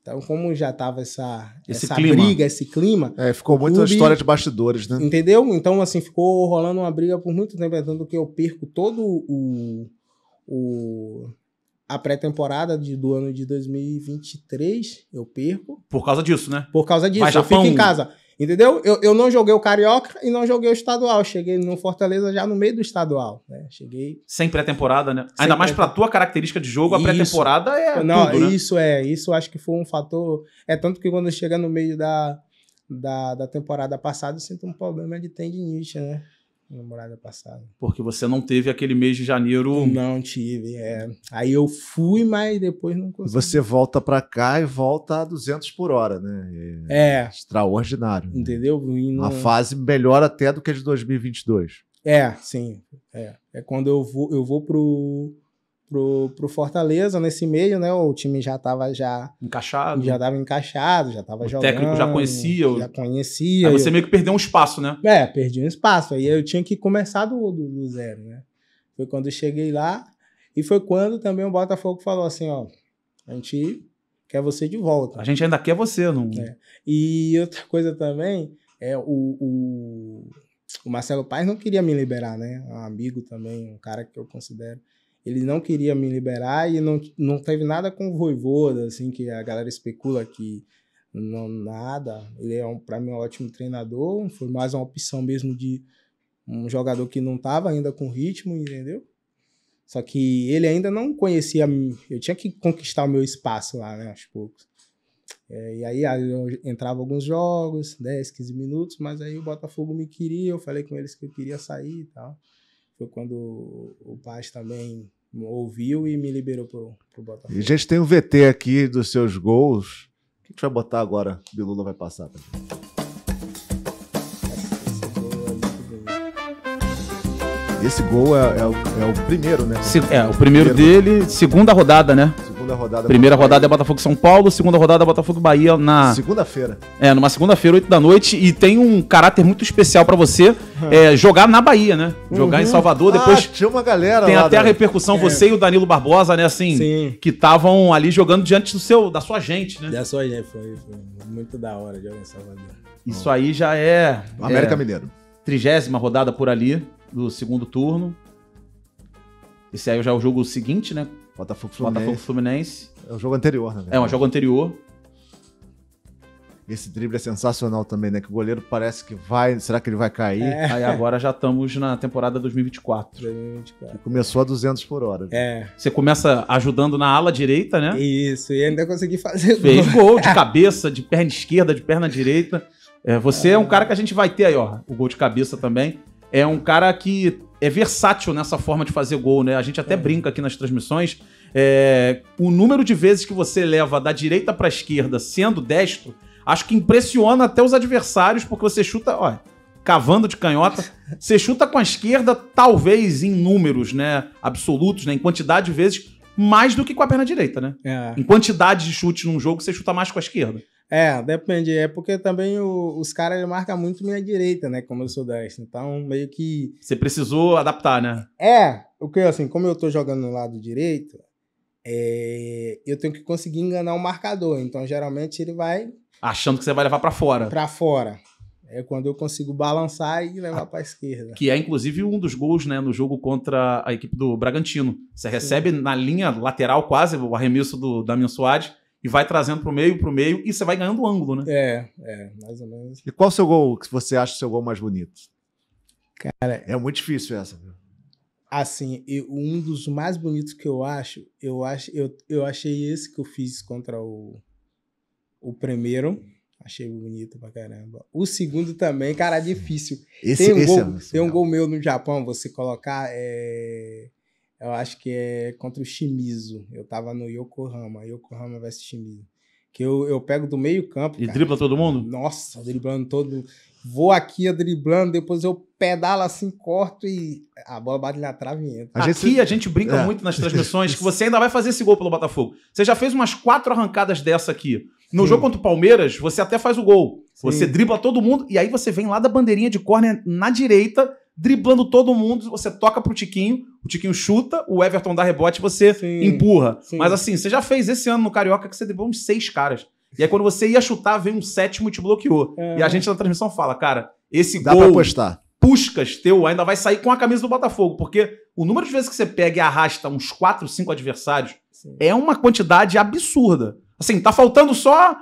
Então, como já tava essa, esse essa briga, esse clima. É, ficou muito clube, história de bastidores, né? Entendeu? Então, assim, ficou rolando uma briga por muito tempo, tanto que eu perco todo o. o a pré-temporada do ano de 2023, eu perco. Por causa disso, né? Por causa disso. Mas eu fico em casa. Entendeu? Eu, eu não joguei o Carioca e não joguei o estadual. Cheguei no Fortaleza já no meio do estadual. Né? Cheguei. Sem pré-temporada, né? Sem Ainda pré mais para tua característica de jogo, a pré-temporada é. Não, tudo, né? isso é. Isso acho que foi um fator. É tanto que quando chega no meio da, da, da temporada passada, eu sinto um problema de tendinite, né? namorada passada. Porque você não teve aquele mês de janeiro. Não tive, é. Aí eu fui, mas depois não consegui. Você volta para cá e volta a 200 por hora, né? É. é. Extraordinário. Entendeu? Né? Uma fase melhor até do que a de 2022. É, sim. É, é quando eu vou, eu vou pro pro, pro Fortaleza nesse meio, né? O time já tava já encaixado, já tava encaixado, já tava jogando. O técnico já conhecia, já conhecia. Aí você eu... meio que perdeu um espaço, né? É, perdi um espaço. Aí eu tinha que começar do, do, do zero, né? Foi quando eu cheguei lá e foi quando também o Botafogo falou assim, ó, a gente quer você de volta. A gente ainda quer você, não? É. E outra coisa também é o, o o Marcelo Paz não queria me liberar, né? Um amigo também, um cara que eu considero ele não queria me liberar e não, não teve nada com o Voivoda, assim, que a galera especula que não nada. Ele é, um, para mim, um ótimo treinador, foi mais uma opção mesmo de um jogador que não estava ainda com ritmo, entendeu? Só que ele ainda não conhecia, eu tinha que conquistar o meu espaço lá, né, aos poucos. É, e aí, eu entrava alguns jogos, 10, 15 minutos, mas aí o Botafogo me queria, eu falei com eles que eu queria sair e tal. Foi quando o Paz também ouviu e me liberou pro, pro Botafogo. E a gente tem um VT aqui dos seus gols. O que a gente vai botar agora? O não vai passar. Esse gol é, é, é, o, primeiro, né? é, o primeiro, primeiro dele, segunda rodada, né? Segunda segunda rodada. Primeira rodada é Botafogo São Paulo, segunda rodada é Botafogo Bahia na. Segunda-feira. É, numa segunda-feira, 8 da noite. E tem um caráter muito especial para você hum. é, jogar na Bahia, né? Jogar em uhum. Salvador. Ah, depois. Ah, tinha uma galera. Tem até da... a repercussão, é. você e o Danilo Barbosa, né? Assim, Sim. que estavam ali jogando diante do seu, da sua gente, né? Da sua gente, foi, foi muito da hora jogar em Salvador. Isso Bom. aí já é. América é, Mineiro. Trigésima rodada por ali do segundo turno. Esse aí já é o jogo seguinte, né? Botafogo Fluminense. Botafogo Fluminense. É o jogo anterior, né? É, um jogo anterior. Esse drible é sensacional também, né? Que o goleiro parece que vai. Será que ele vai cair? É. Aí agora já estamos na temporada 2024. 2024. começou a 200 por hora. É. Você começa ajudando na ala direita, né? Isso, e ainda consegui fazer Fez gol. gol de cabeça, de perna esquerda, de perna direita. É, você é. é um cara que a gente vai ter aí, ó. O gol de cabeça também. É um cara que é versátil nessa forma de fazer gol, né? A gente até é. brinca aqui nas transmissões. É, o número de vezes que você leva da direita para a esquerda sendo destro, acho que impressiona até os adversários, porque você chuta, ó, cavando de canhota, você chuta com a esquerda, talvez em números, né, absolutos, né, em quantidade de vezes, mais do que com a perna direita, né? É. Em quantidade de chutes num jogo, você chuta mais com a esquerda. É, depende. É porque também o, os caras marcam muito minha direita, né? Como eu sou destro. Então, meio que. Você precisou adaptar, né? É, porque assim, como eu tô jogando no lado direito, é, eu tenho que conseguir enganar o marcador. Então, geralmente, ele vai. Achando que você vai levar para fora. Para fora. É quando eu consigo balançar e levar ah, para esquerda. Que é, inclusive, um dos gols né, no jogo contra a equipe do Bragantino. Você recebe Sim. na linha lateral, quase, o arremesso do Damian Soares e vai trazendo pro meio, pro meio, e você vai ganhando ângulo, né? É, é, mais ou menos. E qual o seu gol que você acha o seu gol mais bonito? Cara, é muito difícil essa, Assim, eu, um dos mais bonitos que eu acho, eu acho, eu, eu achei esse que eu fiz contra o o primeiro, Achei bonito pra caramba. O segundo também, cara, é difícil. Esse, tem um, esse gol, é tem um gol meu no Japão, você colocar. É eu acho que é contra o Shimizu. Eu tava no Yokohama, Yokohama versus Shimizu. Que eu, eu pego do meio campo. E cara. dribla todo mundo? Nossa, driblando todo Vou aqui driblando, depois eu pedalo assim, corto e a bola bate na trave e entra. Aqui a gente brinca é. muito nas transmissões que você ainda vai fazer esse gol pelo Botafogo. Você já fez umas quatro arrancadas dessa aqui. No Sim. jogo contra o Palmeiras, você até faz o gol. Sim. Você dribla todo mundo e aí você vem lá da bandeirinha de córner na direita driblando todo mundo, você toca pro Tiquinho, o Tiquinho chuta, o Everton dá rebote, você sim, empurra. Sim. Mas assim, você já fez esse ano no Carioca que você driblou uns seis caras. E aí, quando você ia chutar, veio um sétimo e te bloqueou. É. E a gente na transmissão fala, cara, esse Dá gol. Dá apostar. Puscas teu ainda vai sair com a camisa do Botafogo, porque o número de vezes que você pega e arrasta uns 4, 5 adversários Sim. é uma quantidade absurda. Assim, tá faltando só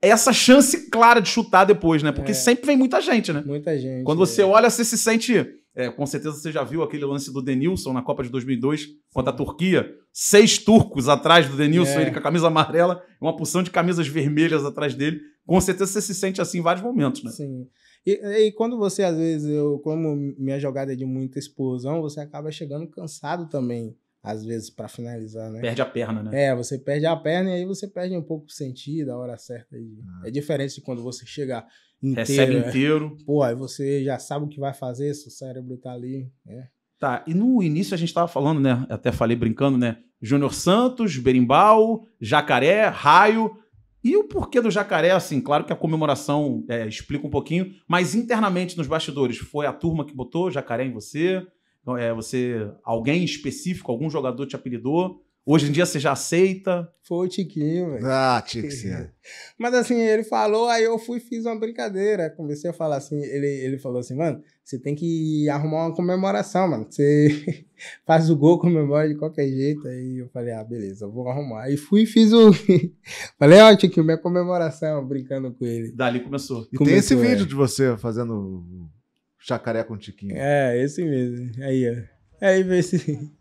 essa chance clara de chutar depois, né? Porque é. sempre vem muita gente, né? Muita gente. Quando você é. olha, você se sente. É, com certeza você já viu aquele lance do Denilson na Copa de 2002 Sim. contra a Turquia. Seis turcos atrás do Denilson, é. ele com a camisa amarela, uma porção de camisas vermelhas atrás dele. Com certeza você se sente assim em vários momentos, né? Sim. E, e, quando você, às vezes, eu, como minha jogada é de muita explosão, você acaba chegando cansado também às vezes, para finalizar, né? Perde a perna, né? É, você perde a perna e aí você perde um pouco o sentido, a hora certa. Ah. É diferente de quando você chega inteiro. Recebe é. inteiro. Pô, aí você já sabe o que vai fazer, seu cérebro tá ali, né? Tá, e no início a gente tava falando, né? Até falei brincando, né? Júnior Santos, Berimbau, Jacaré, Raio. E o porquê do jacaré, assim, claro que a comemoração é, explica um pouquinho, mas internamente nos bastidores, foi a turma que botou jacaré em você? Então, é, você, alguém específico, algum jogador te apelidou? Hoje em dia você já aceita? Foi o Tiquinho, velho. Ah, Tiquinho. Mas assim, ele falou, aí eu fui e fiz uma brincadeira. Comecei a falar assim, ele, ele falou assim, mano, você tem que arrumar uma comemoração, mano. Você faz o gol, comemora de qualquer jeito. Aí eu falei, ah, beleza, eu vou arrumar. Aí fui e fiz o... falei, ó, oh, Tiquinho, minha comemoração, brincando com ele. Dali começou. E começou, tem esse é. vídeo de você fazendo Jacaré com Tiquinho. É, esse mesmo. Aí, ó. Aí vê se.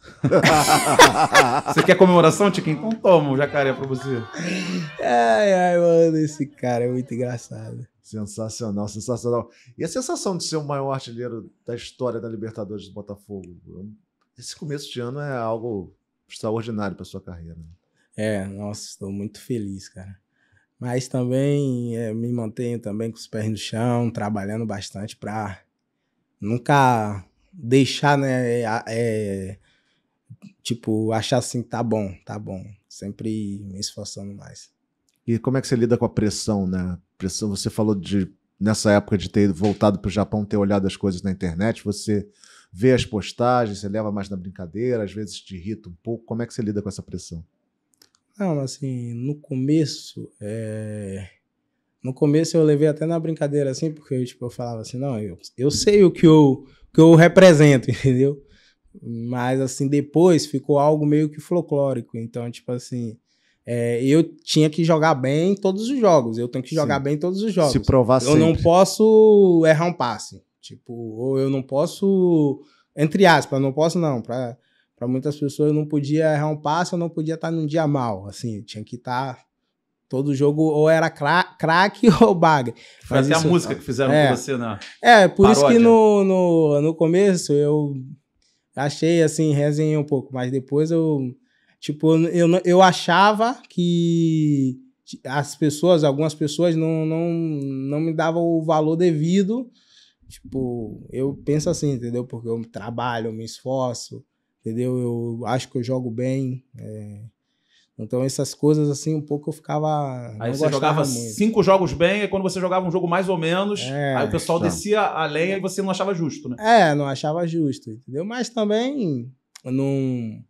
você quer comemoração, Tiquinho? Então toma um jacaré pra você. Ai, ai, mano, esse cara é muito engraçado. Sensacional, sensacional. E a sensação de ser o maior artilheiro da história da Libertadores do Botafogo? Esse começo de ano é algo extraordinário para sua carreira. É, nossa, estou muito feliz, cara. Mas também é, me mantenho também com os pés no chão, trabalhando bastante para nunca deixar, né? É, tipo, achar assim, tá bom, tá bom. Sempre me esforçando mais. E como é que você lida com a pressão, né? Pressão, você falou de nessa época de ter voltado para o Japão, ter olhado as coisas na internet, você vê as postagens, você leva mais na brincadeira, às vezes te irrita um pouco. Como é que você lida com essa pressão? Não, assim, no começo, é... no começo eu levei até na brincadeira assim, porque tipo, eu falava assim, não, eu, eu sei o que eu, que eu represento, entendeu? Mas assim, depois ficou algo meio que folclórico. Então, tipo assim, é, eu tinha que jogar bem em todos os jogos. Eu tenho que jogar Sim. bem em todos os jogos. Se provar Eu sempre. não posso errar um passe. Tipo, ou eu não posso, entre aspas, não posso não, Pra, para muitas pessoas eu não podia errar um passo, eu não podia estar tá num dia mal, assim, tinha que estar tá todo jogo ou era craque ou bagre. Foi até isso, a música que fizeram é, com você na É, por paródia. isso que no, no, no começo eu achei assim, resenhei um pouco, mas depois eu tipo, eu, eu achava que as pessoas, algumas pessoas não, não, não me davam o valor devido. Tipo, eu penso assim, entendeu? Porque eu trabalho, eu me esforço, entendeu? Eu acho que eu jogo bem. É... Então essas coisas assim, um pouco eu ficava. Aí você jogava muito. cinco jogos bem, e quando você jogava um jogo mais ou menos, é, aí o pessoal descia a lenha e você não achava justo, né? É, não achava justo, entendeu? Mas também não,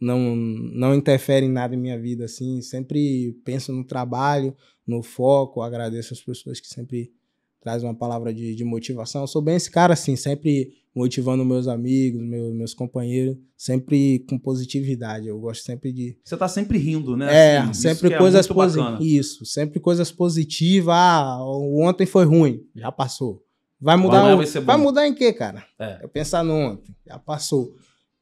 não, não interfere em nada em minha vida, assim. Sempre penso no trabalho, no foco, agradeço as pessoas que sempre trazem uma palavra de, de motivação. Eu sou bem esse cara, assim, sempre motivando meus amigos, meus, meus companheiros, sempre com positividade. Eu gosto sempre de. Você tá sempre rindo, né? É, assim, sempre é coisas é positivas. Isso, sempre coisas positivas. Ah, ontem foi ruim, já passou. Vai mudar. Vai, vai, vai mudar em quê, cara? É. Eu pensar no ontem, já passou.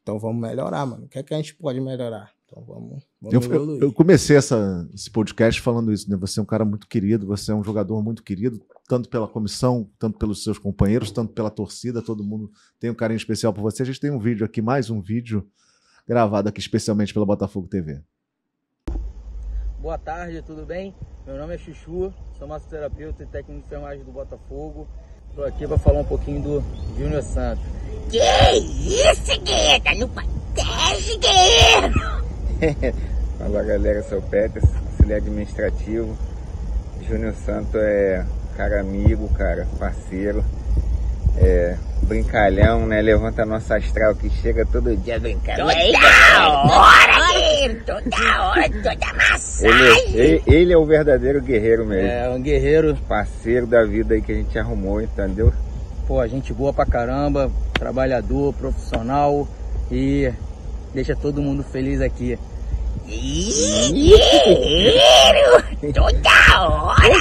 Então vamos melhorar, mano. O que é que a gente pode melhorar? Então vamos, vamos eu, eu, comecei essa, esse podcast falando isso, né? Você é um cara muito querido, você é um jogador muito querido, tanto pela comissão, tanto pelos seus companheiros, tanto pela torcida, todo mundo tem um carinho especial por você. A gente tem um vídeo aqui, mais um vídeo gravado aqui especialmente pela Botafogo TV. Boa tarde, tudo bem? Meu nome é Chuchu, sou massoterapeuta e técnico de enfermagem do Botafogo. Estou aqui para falar um pouquinho do Júnior Santos. Que isso, guerra? Não bateu! Fala galera, sou o Peter, auxiliar administrativo. Júnior Santo é cara amigo, cara, parceiro. É, brincalhão, né? Levanta nosso astral que chega todo dia brincando. Toda hora, toda hora, toda massa. Ele, ele, ele, é o verdadeiro guerreiro mesmo. É, um guerreiro. Parceiro da vida aí que a gente arrumou, entendeu? Pô, a gente boa pra caramba, trabalhador, profissional e deixa todo mundo feliz aqui. Dinheiro! Toda hora!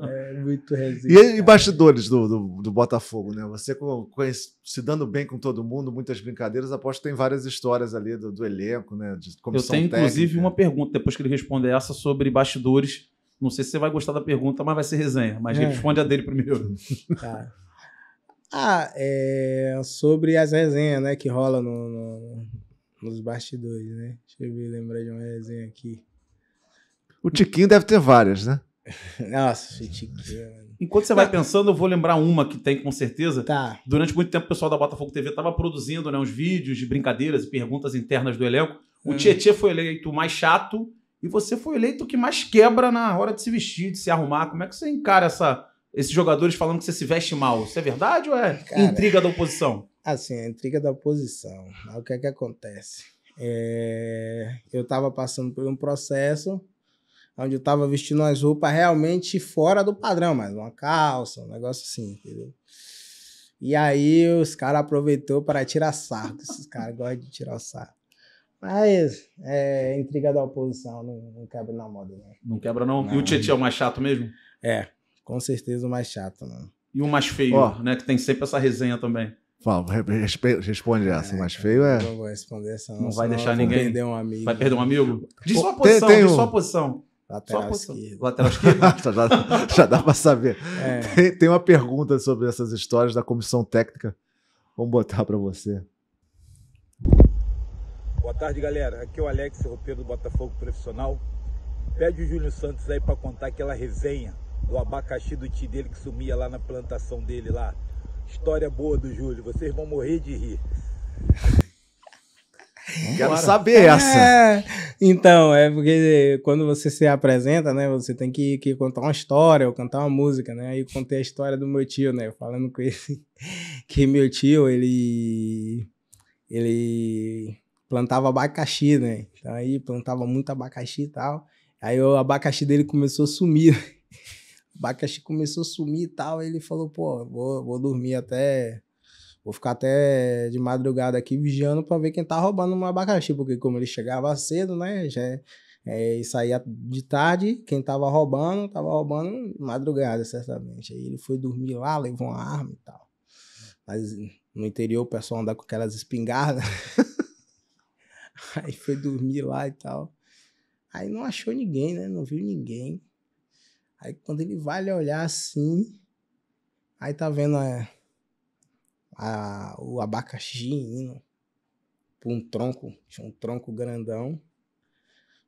É muito resenha E, e bastidores do, do, do, Botafogo, né? Você com, com, se dando bem com todo mundo, muitas brincadeiras, aposto que tem várias histórias ali do, do elenco, né? De comissão Eu tenho, técnica. inclusive, uma pergunta, depois que ele responder essa, sobre bastidores. Não sei se você vai gostar da pergunta, mas vai ser resenha. Mas é. responde a dele primeiro. Tá. Ah, é sobre as resenhas né, que rola no, no nos bastidores, né? Deixa eu ver, lembrar de uma resenha aqui. O Tiquinho deve ter várias, né? Nossa, Tiquinho. Enquanto você vai pensando, eu vou lembrar uma que tem com certeza. Tá. Durante muito tempo, o pessoal da Botafogo TV estava produzindo né, uns vídeos de brincadeiras e perguntas internas do elenco. O hum. foi eleito o mais chato e você foi eleito o que mais quebra na hora de se vestir, de se arrumar. Como é que você encara essa, esses jogadores falando que você se veste mal? Isso é verdade ou é Cara, intriga da oposição? Assim, a intriga da oposição. Né, o que é que acontece? É, eu estava passando por um processo onde eu estava vestindo umas roupas realmente fora do padrão, mas uma calça, um negócio assim, entendeu? E aí os caras aproveitou para tirar sarro, esses caras gostam de tirar sarro. Mas é intriga da oposição, não, não quebra na moda, né? Não quebra, não. não. E o Tietchan é o mais chato mesmo? É, com certeza o mais chato, mano. E o mais feio, né? Que tem sempre essa resenha também. Fala, responde essa, é, mas feio é. Não vou responder essa, não. Não vai deixar ninguém. Perder um amigo. Vai perder um amigo? Diz sua posição, tem, tem um... sua posição. Lateral esquerdo. Lateral esquerdo? já, já, dá para saber. É. Tem, tem uma pergunta sobre essas histórias da comissão técnica. Vamos botar para você. Boa tarde, galera. Aqui é o Alex, roupeiro do Botafogo Profissional. Pede o Júlio Santos aí para contar aquela resenha do abacaxi do tio dele que sumia lá na plantação dele lá História boa do Júlio, vocês vão morrer de rir. Quero saber é. essa. É, então, é porque quando você se apresenta, né, você tem que, que contar uma história ou cantar uma música, né? Aí contei a história do meu tio, né? Falando com ele que meu tio, ele ele plantava abacaxi, né? Então aí plantava muito abacaxi e tal. Aí o abacaxi dele começou a sumir. Né? abacaxi começou a sumir e tal. Ele falou, pô, vou, vou dormir até. Vou ficar até de madrugada aqui vigiando pra ver quem tá roubando um abacaxi. Porque como ele chegava cedo, né? Já, é, é e saía de tarde, quem tava roubando, tava roubando de madrugada, certamente. Aí ele foi dormir lá, levou uma arma e tal. Mas no interior o pessoal anda com aquelas espingardas. Né? Aí foi dormir lá e tal. Aí não achou ninguém, né? Não viu ninguém. Aí quando ele vai olhar assim, aí tá vendo é, a o abacaxi indo pra um tronco, tinha um tronco grandão.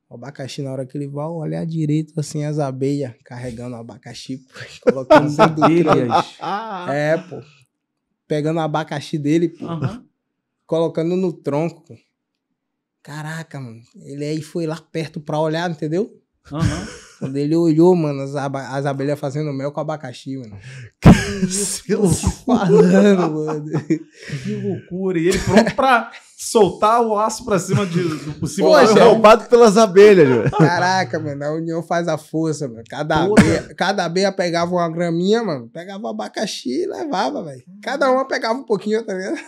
O abacaxi, na hora que ele vai olhar direito, assim, as abelhas carregando o abacaxi, pô, colocando as abelhas. é, pô. Pegando o abacaxi dele, pô, colocando no tronco. Caraca, mano. Ele aí foi lá perto pra olhar, entendeu? Aham. Quando ele olhou, mano, as, ab as abelhas fazendo mel com abacaxi, mano. Que falando, mano. Que loucura. E ele pronto pra soltar o aço pra cima de, do possível. Poxa, é roubado pelas abelhas, mano. Caraca, mano, a união faz a força, mano. Cada abelha, cada abelha pegava uma graminha, mano. Pegava o abacaxi e levava, velho. Cada uma pegava um pouquinho, tá ligado?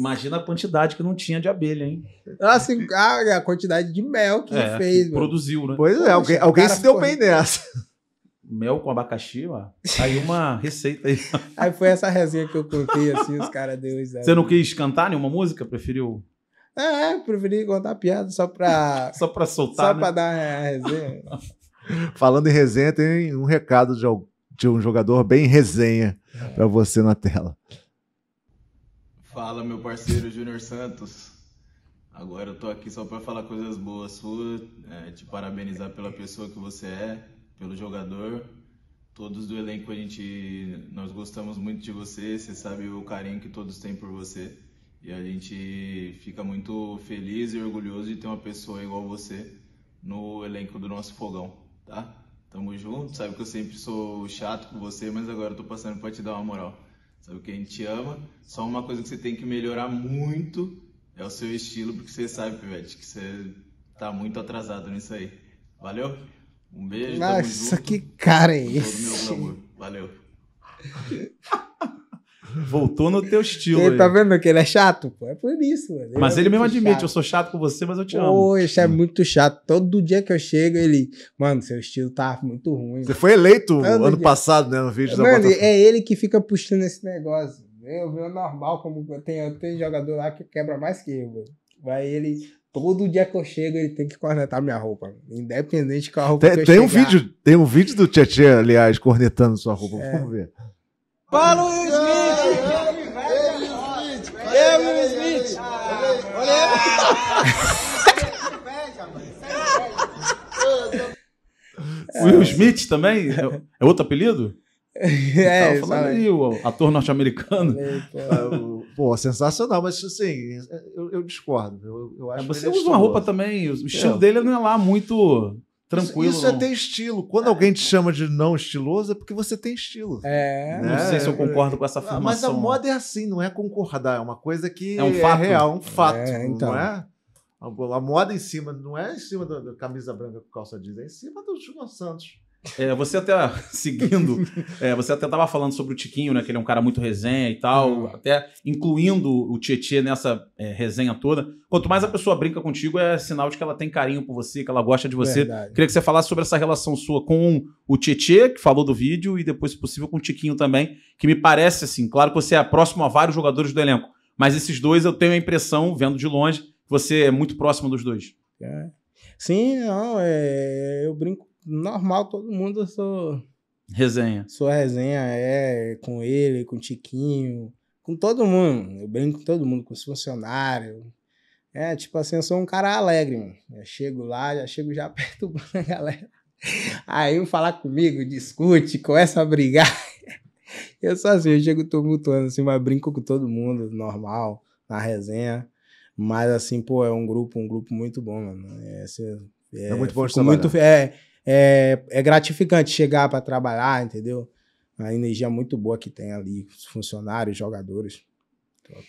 Imagina a quantidade que não tinha de abelha, hein? Assim, ah, a, a quantidade de mel que é, fez. Que produziu, né? Pois é, alguém, alguém se deu bem nessa. Mel com abacaxi, ó. Aí uma receita aí. aí foi essa resenha que eu contei, assim, os caras deu. Você não quis cantar nenhuma música? Preferiu é, é preferi contar piada só pra. só pra soltar. Só né? pra dar a é, resenha. Falando em resenha, tem um recado de, um jogador bem resenha é. pra você na tela. Fala, meu parceiro Júnior Santos. Agora eu tô aqui só para falar coisas boas suas, é, te parabenizar pela pessoa que você é, pelo jogador. Todos do elenco a gente nós gostamos muito de você, você sabe o carinho que todos têm por você e a gente fica muito feliz e orgulhoso de ter uma pessoa igual você no elenco do nosso fogão, tá? Tamo junto, sabe que eu sempre sou chato com você, mas agora eu tô passando para te dar uma moral o que a gente ama. Só uma coisa que você tem que melhorar muito é o seu estilo, porque você sabe, Pivete, que você tá muito atrasado nisso aí. Valeu? Um beijo. Nossa, que cara é esse? Valeu. Voltou no teu estilo. Ele tá aí. tá vendo que ele é chato, pô. É por isso, mano. Ele mas é ele mesmo admite, chato. eu sou chato com você, mas eu te amo. Pô, é muito chato. Todo dia que eu chego, ele. Mano, seu estilo tá muito ruim. Você mano. foi eleito Todo ano dia. passado, né? No vídeo mano, da Mano, é ele que fica puxando esse negócio. Eu vejo normal, como tem, tem jogador lá que quebra mais que eu, mano. Vai ele. Todo dia que eu chego, ele tem que cornetar minha roupa. Independente de qual roupa tem, que eu tem um vídeo Tem um vídeo do Tietchan, aliás, cornetando sua roupa. É. Vamos ver. Fala, Luiz! É. Will Smith também? É, é outro apelido? É, tava é, falando aí, o ator norte-americano. Pô, sensacional, mas assim, eu, eu discordo. Eu, eu acho é, você usa uma roupa também, o estilo dele não é lá muito tranquilo. Isso, isso é ter estilo. Quando alguém te chama de não estiloso, é porque você tem estilo. É. Né? Não sei se eu concordo com essa afirmação. Ah, mas a moda é assim, não é concordar. É uma coisa que é, um é fato. é real, um é, fato. Então. É, então. Não é? A, moda em cima, não é em cima da, camisa branca com calça jeans, é em cima do Júnior Santos. É, você até, ah, seguindo, é, você até estava falando sobre o Tiquinho, né? Que ele é um cara muito resenha e tal, uhum. até incluindo o Tietchan nessa é, resenha toda. Quanto mais a pessoa brinca contigo, é sinal de que ela tem carinho por você, que ela gosta de você. Verdade. Queria que você falasse sobre essa relação sua com o Tietchan, que falou do vídeo, e depois, se possível, com o Tiquinho também, que me parece assim, claro que você é próximo a vários jogadores do elenco, mas esses dois eu tenho a impressão, vendo de longe, que você é muito próximo dos dois. É. Sim, não, é, eu brinco normal, todo mundo eu sou. Resenha. Sou resenha, é, com ele, com o Tiquinho, com todo mundo. Eu brinco com todo mundo, com os funcionários. É, tipo assim, eu sou um cara alegre, mano. Eu chego lá, já chego já perto a galera. Aí um falar comigo, discute, começa a brigar. Eu sou assim, eu chego tumultuando, assim, mas brinco com todo mundo, normal, na resenha. Mas assim, pô, é um grupo, um grupo muito bom, mano. É, assim, é, é muito bom muito, é, é, é gratificante chegar para trabalhar, entendeu? A energia muito boa que tem ali, os funcionários, jogadores. Top.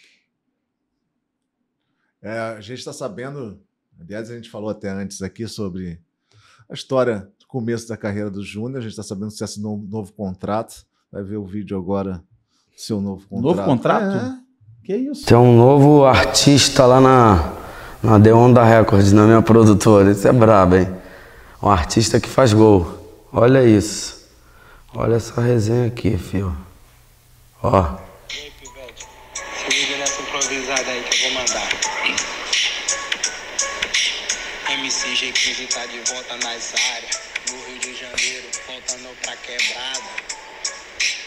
É, a gente está sabendo, aliás, a gente falou até antes aqui sobre a história do começo da carreira do Júnior. A gente está sabendo se você é assinou um novo contrato. Vai ver o vídeo agora do é seu novo contrato. Novo contrato? É. Que isso? Tem um novo artista lá na, na The Onda Records, na é minha produtora. Isso é brabo, hein? Um artista que faz gol. Olha isso. Olha essa resenha aqui, filho. Ó. E aí, pivete? Se liga nessa improvisada aí que eu vou mandar. 15 tá de volta nas áreas. No Rio de Janeiro, voltando pra quebrada.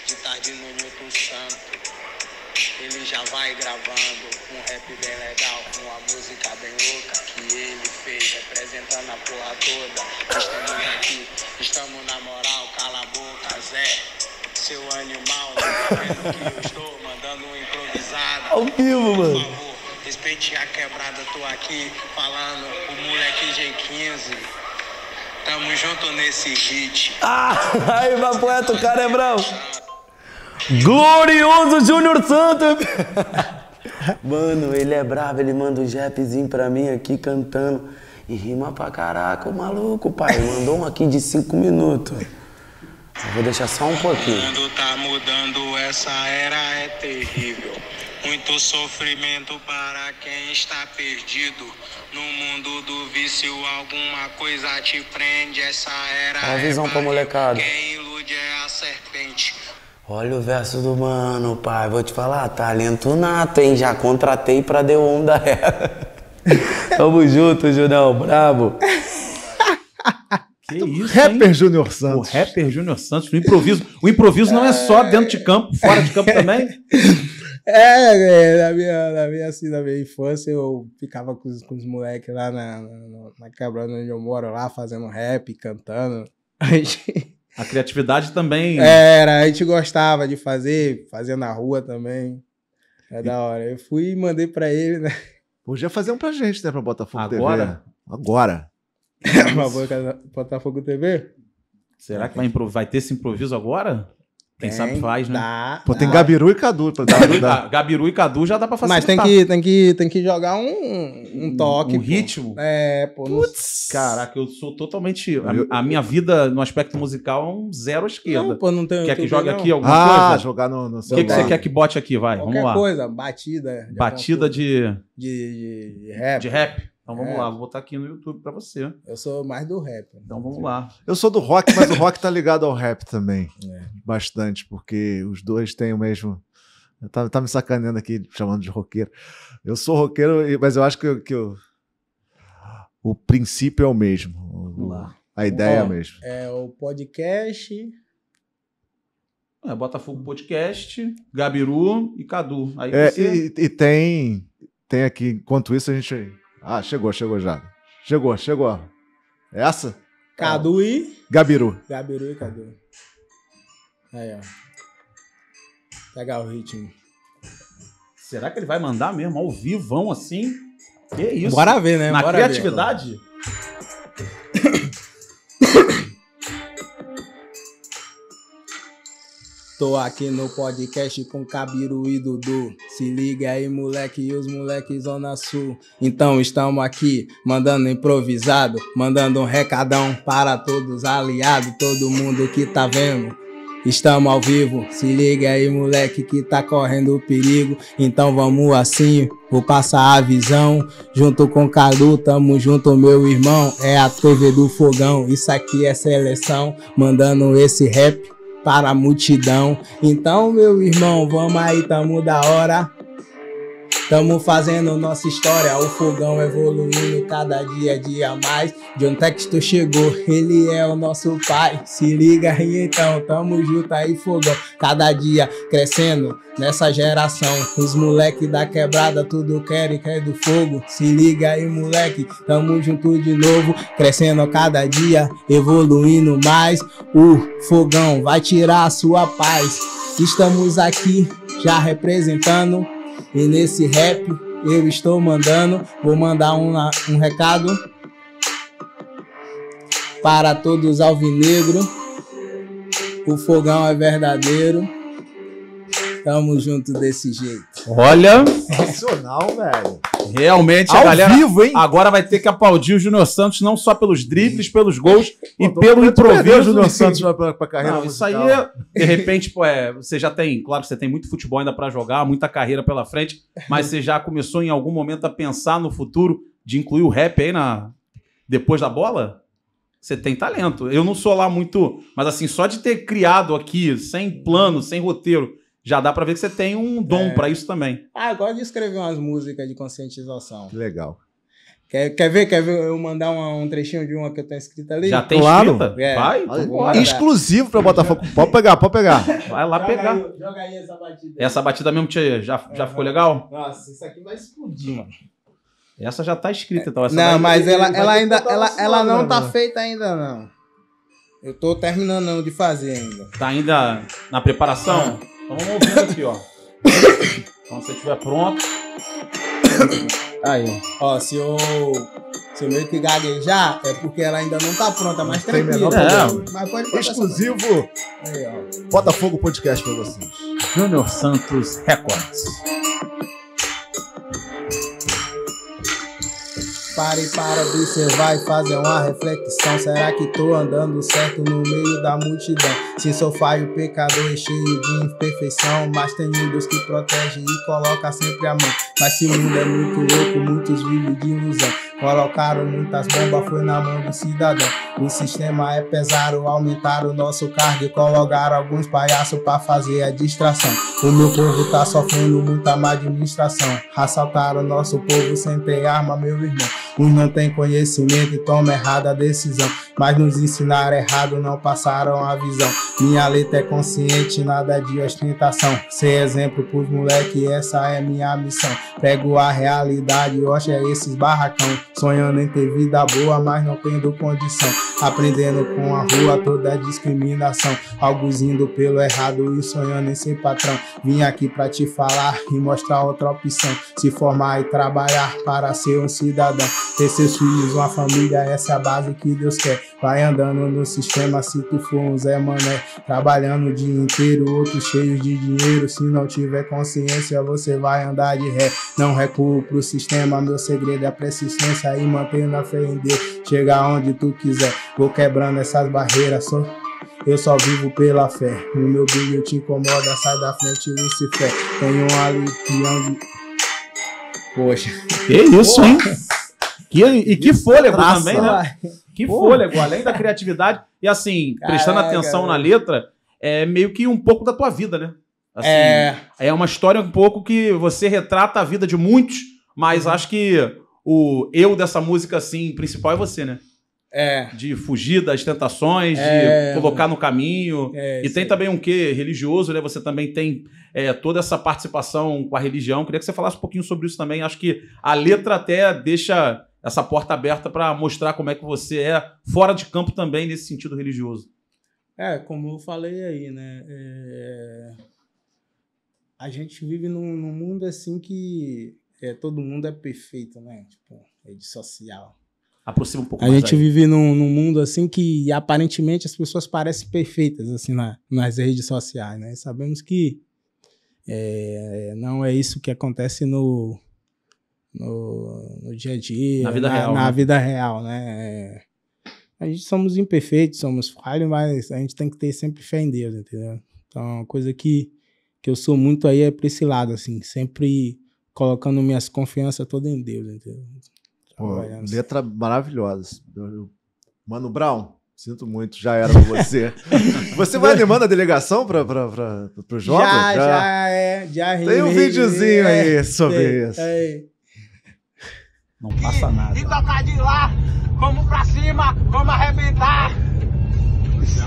De tarde no eu tô samba ele já vai gravando um rap bem legal, uma música bem louca que ele fez, representando a porra toda. Estamos aqui, estamos na moral, cala a boca, Zé, seu animal, não né? que eu estou mandando um improvisado. Ao vivo, mano. Por favor, respeite a quebrada, tô aqui falando o moleque G15. Tamo junto nesse hit. Ah, aí, Vapoeto, o cara é bravo. Glorioso Júnior Santos! Mano, ele é brabo, ele manda um japzinho pra mim aqui cantando. E rima pra caraca, o maluco, pai. Mandou um aqui de cinco minutos. Eu vou deixar só um pouquinho. tá mudando, essa era é terrível. Muito sofrimento para quem está perdido. No mundo do vício, alguma coisa te prende. Essa era. a é visão é pra molecada. Quem ilude é a serpente. Olha o verso do mano, pai. Vou te falar, talento nato, hein? Já contratei pra deu onda ela. Tamo junto, Junão. Brabo. Que isso, rapper hein? Santos. O rapper Junior Santos o improviso. O improviso não é só dentro de campo, fora de campo também? É, é na minha, na minha, assim, na minha infância eu ficava com os, com os moleques lá na, na, na, onde eu moro, lá fazendo rap, cantando. gente... A criatividade também. Era, a gente gostava de fazer, fazer na rua também. É da hora. Eu fui e mandei para ele, né? Podia fazer um pra gente, né, pra Botafogo Agora? TV. Agora? Agora. Botafogo TV? Será que vai, vai, ter esse improviso agora? Quem tem, sabe faz, né? Dá, Pô, tem é- Gabiru e Cadu pra dar. Gabiru, dá. Gabiru e Cadu já dá pra fazer. Mas tem que, tem que, tem que jogar um, um toque. Um, um ritmo. É, pô. Putz. Caraca, eu sou totalmente. A, a, minha vida no aspecto musical é um zero à esquerda. Não, pô, não tem. Quer que jogue não. aqui alguma ah, coisa? Ah, jogar no, O que, que, você quer que bote aqui? Vai, Qualquer vamos lá. coisa, batida. De batida de... De, de, de rap. De rap. Então vamos é. lá, vou botar aqui no YouTube para você. Eu sou mais do rap. Né? Então vamos tipo, lá. Eu sou do rock, mas o rock tá ligado ao rap também. É. Bastante, porque os dois têm o mesmo. Tá, tá me sacaneando aqui, chamando de roqueiro. Eu sou roqueiro, mas eu acho que, que eu... o princípio é o mesmo. Vamos lá. A ideia é a mesma. É o podcast. É, Botafogo Podcast, Gabiru e Cadu. Aí é, você... e, e tem, tem aqui, enquanto isso, a gente ah, chegou, chegou já. Chegou, chegou. É essa? Cadu e. Gabiru. Gabiru e Cadu. Aí, ó. Pegar o ritmo. Será que ele vai mandar mesmo ao vivão assim? Que isso? Bora ver, né? Na Bora criatividade? Ver, Tô aqui no podcast com Cabiru e Dudu. Se liga aí, moleque, e os moleques Zona Sul. Então estamos aqui, mandando improvisado, mandando um recadão para todos aliados, todo mundo que tá vendo. Estamos ao vivo, se liga aí, moleque, que tá correndo perigo. Então vamos assim, vou passar a visão. Junto com Cadu, tamo junto, meu irmão. É a TV do fogão, isso aqui é seleção. Mandando esse rap para a multidão. Então, meu irmão, vamos aí, tamo da hora. Tamo fazendo nossa história, o fogão evoluindo cada dia, dia mais. John é Texto chegou, ele é o nosso pai. Se liga aí então, tamo junto aí, fogão. Cada dia crescendo nessa geração. Os moleque da quebrada, tudo querem, quer do fogo. Se liga aí, moleque, tamo junto de novo. Crescendo cada dia, evoluindo mais. O fogão vai tirar a sua paz. Estamos aqui já representando e nesse rap eu estou mandando, vou mandar um, um recado para todos alvinegro. O fogão é verdadeiro. Tamo junto desse jeito. Olha. Sensacional, velho. Realmente, Ao a galera. Vivo, hein? Agora vai ter que aplaudir o Júnior Santos, não só pelos dribles, pelos gols pô, e pelo improviso. O Júnior Santos pra, pra carreira. Não, musical. isso aí, é, de repente, pô, é, você já tem, claro, você tem muito futebol ainda para jogar, muita carreira pela frente, mas você já começou em algum momento a pensar no futuro de incluir o rap aí na. Depois da bola? Você tem talento. Eu não sou lá muito. Mas assim, só de ter criado aqui, sem plano, sem roteiro, já dá para ver que você tem um dom é. para isso também. Ah, eu gosto de escrever umas músicas de conscientização. Que legal. Quer, quer ver? Quer ver eu mandar uma, um trechinho de uma que eu tenho escrita ali? Já tem claro. escrita? É. Vai, Exclusivo para Botafogo. pode pegar, pode pegar. Vai lá joga pegar. Aí, joga aí essa batida. Essa batida mesmo te, já, já é, ficou legal? Nossa, isso aqui vai explodir, mano. Essa já tá escrita, então. Essa não, mas ela, ela ainda ela, ela não tá mano. Né? feita ainda, não. Eu tô terminando de fazer ainda. Tá ainda na preparação? É. Então vamos ouvindo aqui, ó. Quando então, você estiver pronto. Aí. Ó, se eu. Se eu meio que gaguejar, é porque ela ainda não tá pronta, mas tem menor problema. É, mas pode Exclusivo Aí, ó. Botafogo Podcast pra vocês. Júnior Santos Records. Pare para observar e fazer uma reflexão. Será que tô andando certo no meio da multidão? Se sou falho, pecador e cheio de imperfeição. Mas tem um Deus que protege e coloca sempre a mão. Mas se o mundo é muito louco, muitos vivem de ilusão. Colocaram muitas bombas, foi na mão do cidadão. O sistema é pesado, aumentaram o nosso cargo e colocaram alguns palhaços pra fazer a distração. O meu povo tá sofrendo muita má administração. Assaltaram nosso povo sem ter arma, meu irmão. Uns não tem conhecimento e toma errada a decisão. Mas nos ensinaram errado, não passaram a visão. Minha letra é consciente, nada de ostentação. Ser exemplo pros moleque, essa é minha missão. Pego a realidade, hoje é esses barracão. Sonhando em ter vida boa, mas não tendo condição. Aprendendo com a rua toda a discriminação. Alguns indo pelo errado e sonhando em ser patrão. Vim aqui pra te falar e mostrar outra opção. Se formar e trabalhar para ser um cidadão. Ter seus filhos, uma família, essa é a base que Deus quer. Vai andando no sistema se tu for um Zé Mané. Trabalhando o dia inteiro, outros cheios de dinheiro. Se não tiver consciência, você vai andar de ré. Não recuo pro sistema, meu segredo é persistência deixa e mantendo a fé em Deus. Chega onde tu quiser, vou quebrando essas barreiras, só eu só vivo pela fé. O meu brilho te incomoda, sai da frente, Lucifer. Tenho um alivião de. Poxa. Que isso, hein? Que, e que, que fôlego traça. também, né? Que fôlego, além da criatividade. E assim, Caraca, prestando atenção cara. na letra, é meio que um pouco da tua vida, né? Assim, é. é uma história um pouco que você retrata a vida de muitos, mas uhum. acho que o eu dessa música, assim, principal é você, né? É. De fugir das tentações, é, de colocar no caminho. É, e tem também um quê religioso, né? Você também tem é, toda essa participação com a religião. Queria que você falasse um pouquinho sobre isso também. Acho que a letra até deixa essa porta aberta para mostrar como é que você é fora de campo também nesse sentido religioso. É, como eu falei aí, né? É, a gente vive num, num mundo assim que é, todo mundo é perfeito, né? Tipo, rede é social. Aproxima um pouco a mais. gente aí. vive num, num, mundo assim que aparentemente as pessoas parecem perfeitas assim na, nas redes sociais, né? sabemos que é, não é isso que acontece no, no, no, dia a dia, na vida na, real. Na né? vida real, né? É, a gente somos imperfeitos, somos falhos, mas a gente tem que ter sempre fé em Deus, entendeu? Então, uma coisa que, que eu sou muito aí é pra esse lado, assim, sempre colocando minhas confianças toda em Deus, entendeu? Pô, letra maravilhosa. Mano Brown, sinto muito, já era com você. você vai animando a delegação para os jogos? Já, já, já, é. Já Tem um videozinho é, aí sobre é, isso. É. Não passa nada. E, e tocar de lá, vamos pra cima, vamos arrebentar.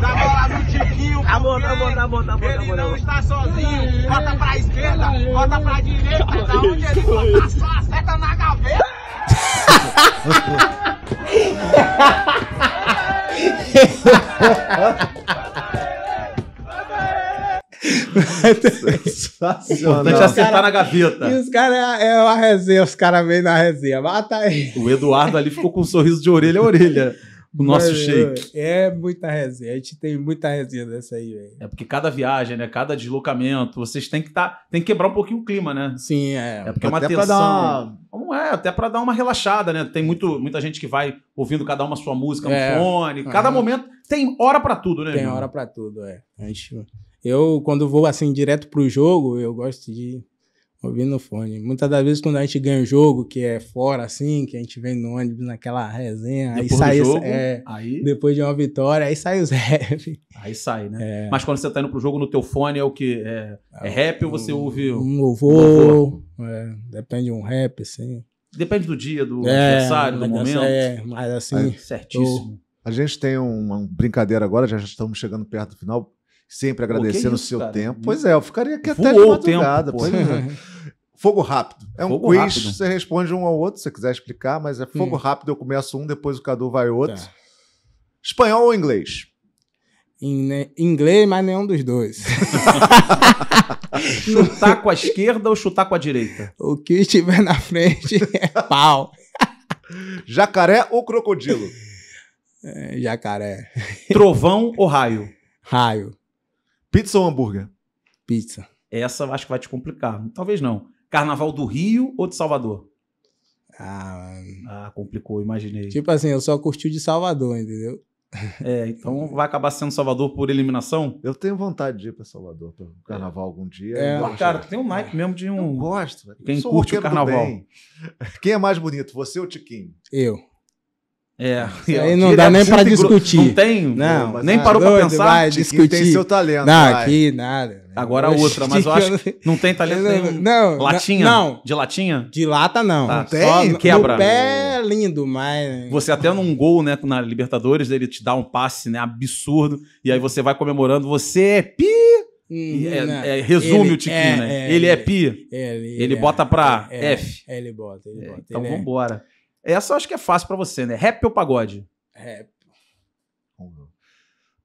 Dá bola no Tiquinho. Tá bom, tá bom, tá bom, tá bom. Ele tá bom, não está sozinho. Bota pra esquerda, bota pra direita. Da onde ele botar, tá só acerta na gaveta. Sensacional. Importante acertar na gaveta. E os caras é, é uma resenha, os caras vêm na resenha. Mata aí. O Eduardo ali ficou com um sorriso de orelha a orelha o nosso Mas, shake. É muita resenha. A gente tem muita resenha dessa aí, velho. É porque cada viagem, né? Cada deslocamento, vocês têm que tá, tem que quebrar um pouquinho o clima, né? Sim, é. É porque é uma até tensão. Dar uma... É, até para dar uma relaxada, né? Tem muito, muita gente que vai ouvindo cada uma sua música é. no fone. Cada momento tem hora para tudo, né? Tem hora para tudo, é. Eu quando vou assim direto pro jogo, eu gosto de Ouvindo o fone. Muitas das vezes, quando a gente ganha um jogo, que é fora assim, que a gente vem no ônibus naquela resenha, depois aí sai. Jogo, é, aí... Depois de uma vitória, aí sai os rap. Aí sai, né? É. Mas quando você tá indo pro jogo no teu fone, é o que? É, é rap um, ou você ouve. Um louvor. Um é, depende de um rap, assim. Depende do dia, do é, aniversário, do momento. Assim, é, mas assim. certíssimo. Tô... A gente tem uma brincadeira agora, já estamos chegando perto do final sempre agradecendo o seu cara? tempo. Pois é, eu ficaria aqui Voou até de madrugada. Tempo, pois é. Fogo rápido. É um fogo quiz, rápido. você responde um ao outro, se você quiser explicar, mas é fogo hum. rápido, eu começo um, depois o Cadu vai outro. Tá. Espanhol ou inglês? In inglês, mas nenhum dos dois. chutar com a esquerda ou chutar com a direita? O que estiver na frente é pau. Jacaré ou crocodilo? É, jacaré. Trovão ou raio? Raio. Pizza ou hambúrguer? Pizza. Essa eu acho que vai te complicar. Talvez não. Carnaval do Rio ou de Salvador? Ah, ah complicou, imaginei. Tipo assim, eu só curti o de Salvador, entendeu? É, então vai acabar sendo Salvador por eliminação? Eu tenho vontade de ir para Salvador para carnaval algum dia. É. cara, tu tem um naipe mesmo de um. Eu gosto. Quem curte o carnaval. Quem é mais bonito, você ou Tiquinho? Eu. É, aí não dá nem para discutir. Não tem, não, não nem parou para pensar. Vai discutir. Tem seu talento. Não, vai. aqui nada. Né? Agora Oxi, outra, mas eu acho que não tem talento nenhum. Não, latinha? Não. De latinha? De lata não. Tá, não tem. Só quebra. O pé é lindo, mas Você até num gol, né, na Libertadores, ele te dá um passe, né, absurdo, e aí você vai comemorando, você é pi Hum, é, é, resume ele, o Tiquinho, é, né? É, ele é pi. É, ele, ele, ele é, bota pra F. Ele bota, ele bota. Então ele vambora. É. Essa eu acho que é fácil para você, né? Rap ou pagode? Rap.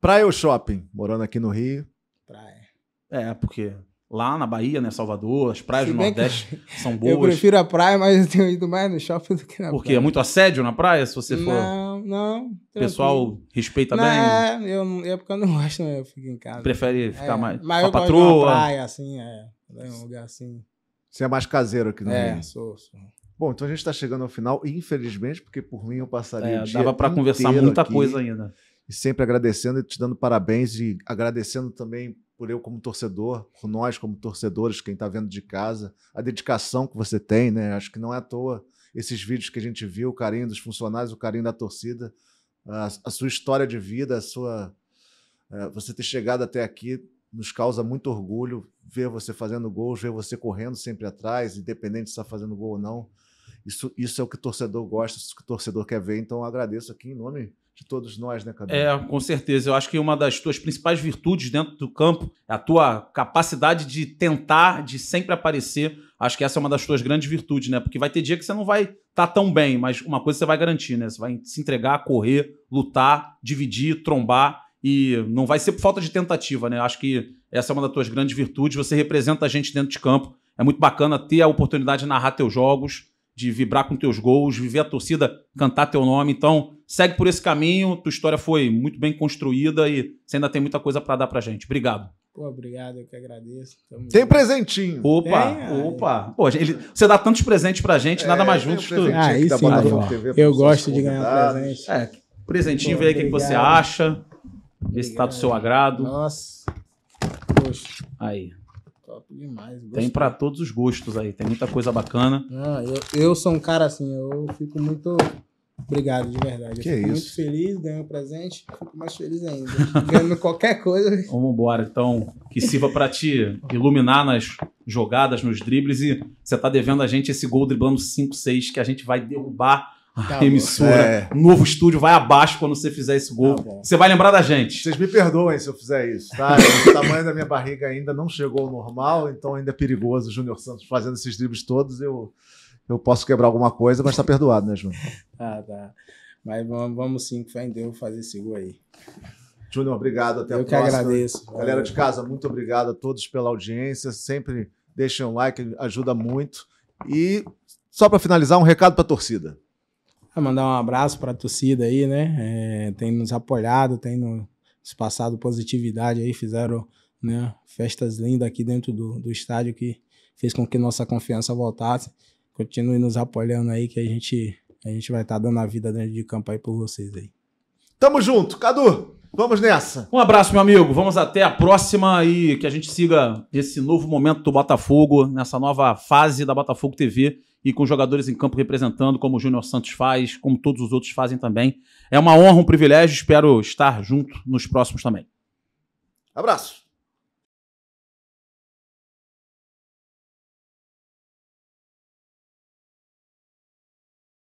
Praia ou shopping? Morando aqui no Rio. Praia. É, porque lá na Bahia, né, Salvador, as praias do Nordeste são boas. Eu prefiro a praia, mas eu tenho ido mais no shopping do que na Porque é muito assédio na praia, se você for. Não, não. O pessoal respeita não, bem. É, eu, é porque eu não gosto, né? eu fico em casa. Prefere é, ficar mais mas com eu patroa. Gosto de uma praia, assim, é, é. Um lugar assim. Você é mais caseiro aqui não é? É, sou, sou. Bom, então a gente está chegando ao final, infelizmente, porque por mim eu passaria. É, o dia dava para conversar muita aqui, coisa ainda. E sempre agradecendo e te dando parabéns e agradecendo também por eu como torcedor, por nós como torcedores, quem está vendo de casa, a dedicação que você tem, né? Acho que não é à toa esses vídeos que a gente viu, o carinho dos funcionários, o carinho da torcida, a, a sua história de vida, a sua é, você ter chegado até aqui nos causa muito orgulho ver você fazendo gols, ver você correndo sempre atrás, independente se está fazendo gol ou não. Isso, isso é o que o torcedor gosta, isso é o que o torcedor quer ver. Então, agradeço aqui em nome de todos nós, né, Cadu? É, com certeza. Eu acho que uma das tuas principais virtudes dentro do campo é a tua capacidade de tentar, de sempre aparecer. Acho que essa é uma das tuas grandes virtudes, né? Porque vai ter dia que você não vai estar tá tão bem, mas uma coisa você vai garantir, né? Você vai se entregar, correr, lutar, dividir, trombar e não vai ser por falta de tentativa, né? Acho que essa é uma das tuas grandes virtudes. Você representa a gente dentro de campo. É muito bacana ter a oportunidade de narrar teus jogos de vibrar com teus gols, viver a torcida, cantar teu nome. Então, segue por esse caminho. Tua história foi muito bem construída e você ainda tem muita coisa para dar pra gente. Obrigado. Pô, obrigado, eu que agradeço. Tamo tem junto. presentinho. Opa, tem, é. opa. Pô, ele, você dá tantos presentes pra gente, é, nada mais justo. Um tu... Ah, isso sim, eu, eu gosto de ganhar presente. É, presentinho, Pô, vê aí o que você acha. Vê se tá do seu agrado. Nossa. Poxa. Aí. Top demais. Gostei. Tem para todos os gostos aí, tem muita coisa bacana. Ah, eu, eu sou um cara assim, eu fico muito Obrigado, de verdade. Que eu fico é muito feliz, ganho um presente, fico mais feliz ainda. Ganhando qualquer coisa. Vamos embora, então. Que sirva para te iluminar nas jogadas, nos dribles. E você tá devendo a gente esse gol driblando 5-6 que a gente vai derrubar ah, tá emissora, é. novo estúdio, vai abaixo quando você fizer esse gol. Tá você vai lembrar da gente. Vocês me perdoem se eu fizer isso, tá? o tamanho da minha barriga ainda não chegou ao normal, então ainda é perigoso o Júnior Santos fazendo esses dribles todos. Eu, eu posso quebrar alguma coisa, mas tá perdoado, né, Júnior? ah, tá. Mas vamos, vamos sim, fé em Deus, fazer esse gol aí. Júnior, obrigado. Até eu a próxima. Eu que agradeço. Galera valeu. de casa, muito obrigado a todos pela audiência. Sempre deixem um like, ajuda muito. E só para finalizar, um recado para a torcida. Ah, mandar um abraço para a torcida aí, né? É, tem nos apoiado, tem nos passado positividade aí, fizeram né, festas lindas aqui dentro do, do estádio que fez com que nossa confiança voltasse. Continue nos apoiando aí, que a gente, a gente vai estar tá dando a vida dentro de campo aí por vocês aí. Tamo junto, Cadu! Vamos nessa. Um abraço, meu amigo. Vamos até a próxima e que a gente siga esse novo momento do Botafogo, nessa nova fase da Botafogo TV e com jogadores em campo representando, como o Júnior Santos faz, como todos os outros fazem também. É uma honra, um privilégio. Espero estar junto nos próximos também. Abraço.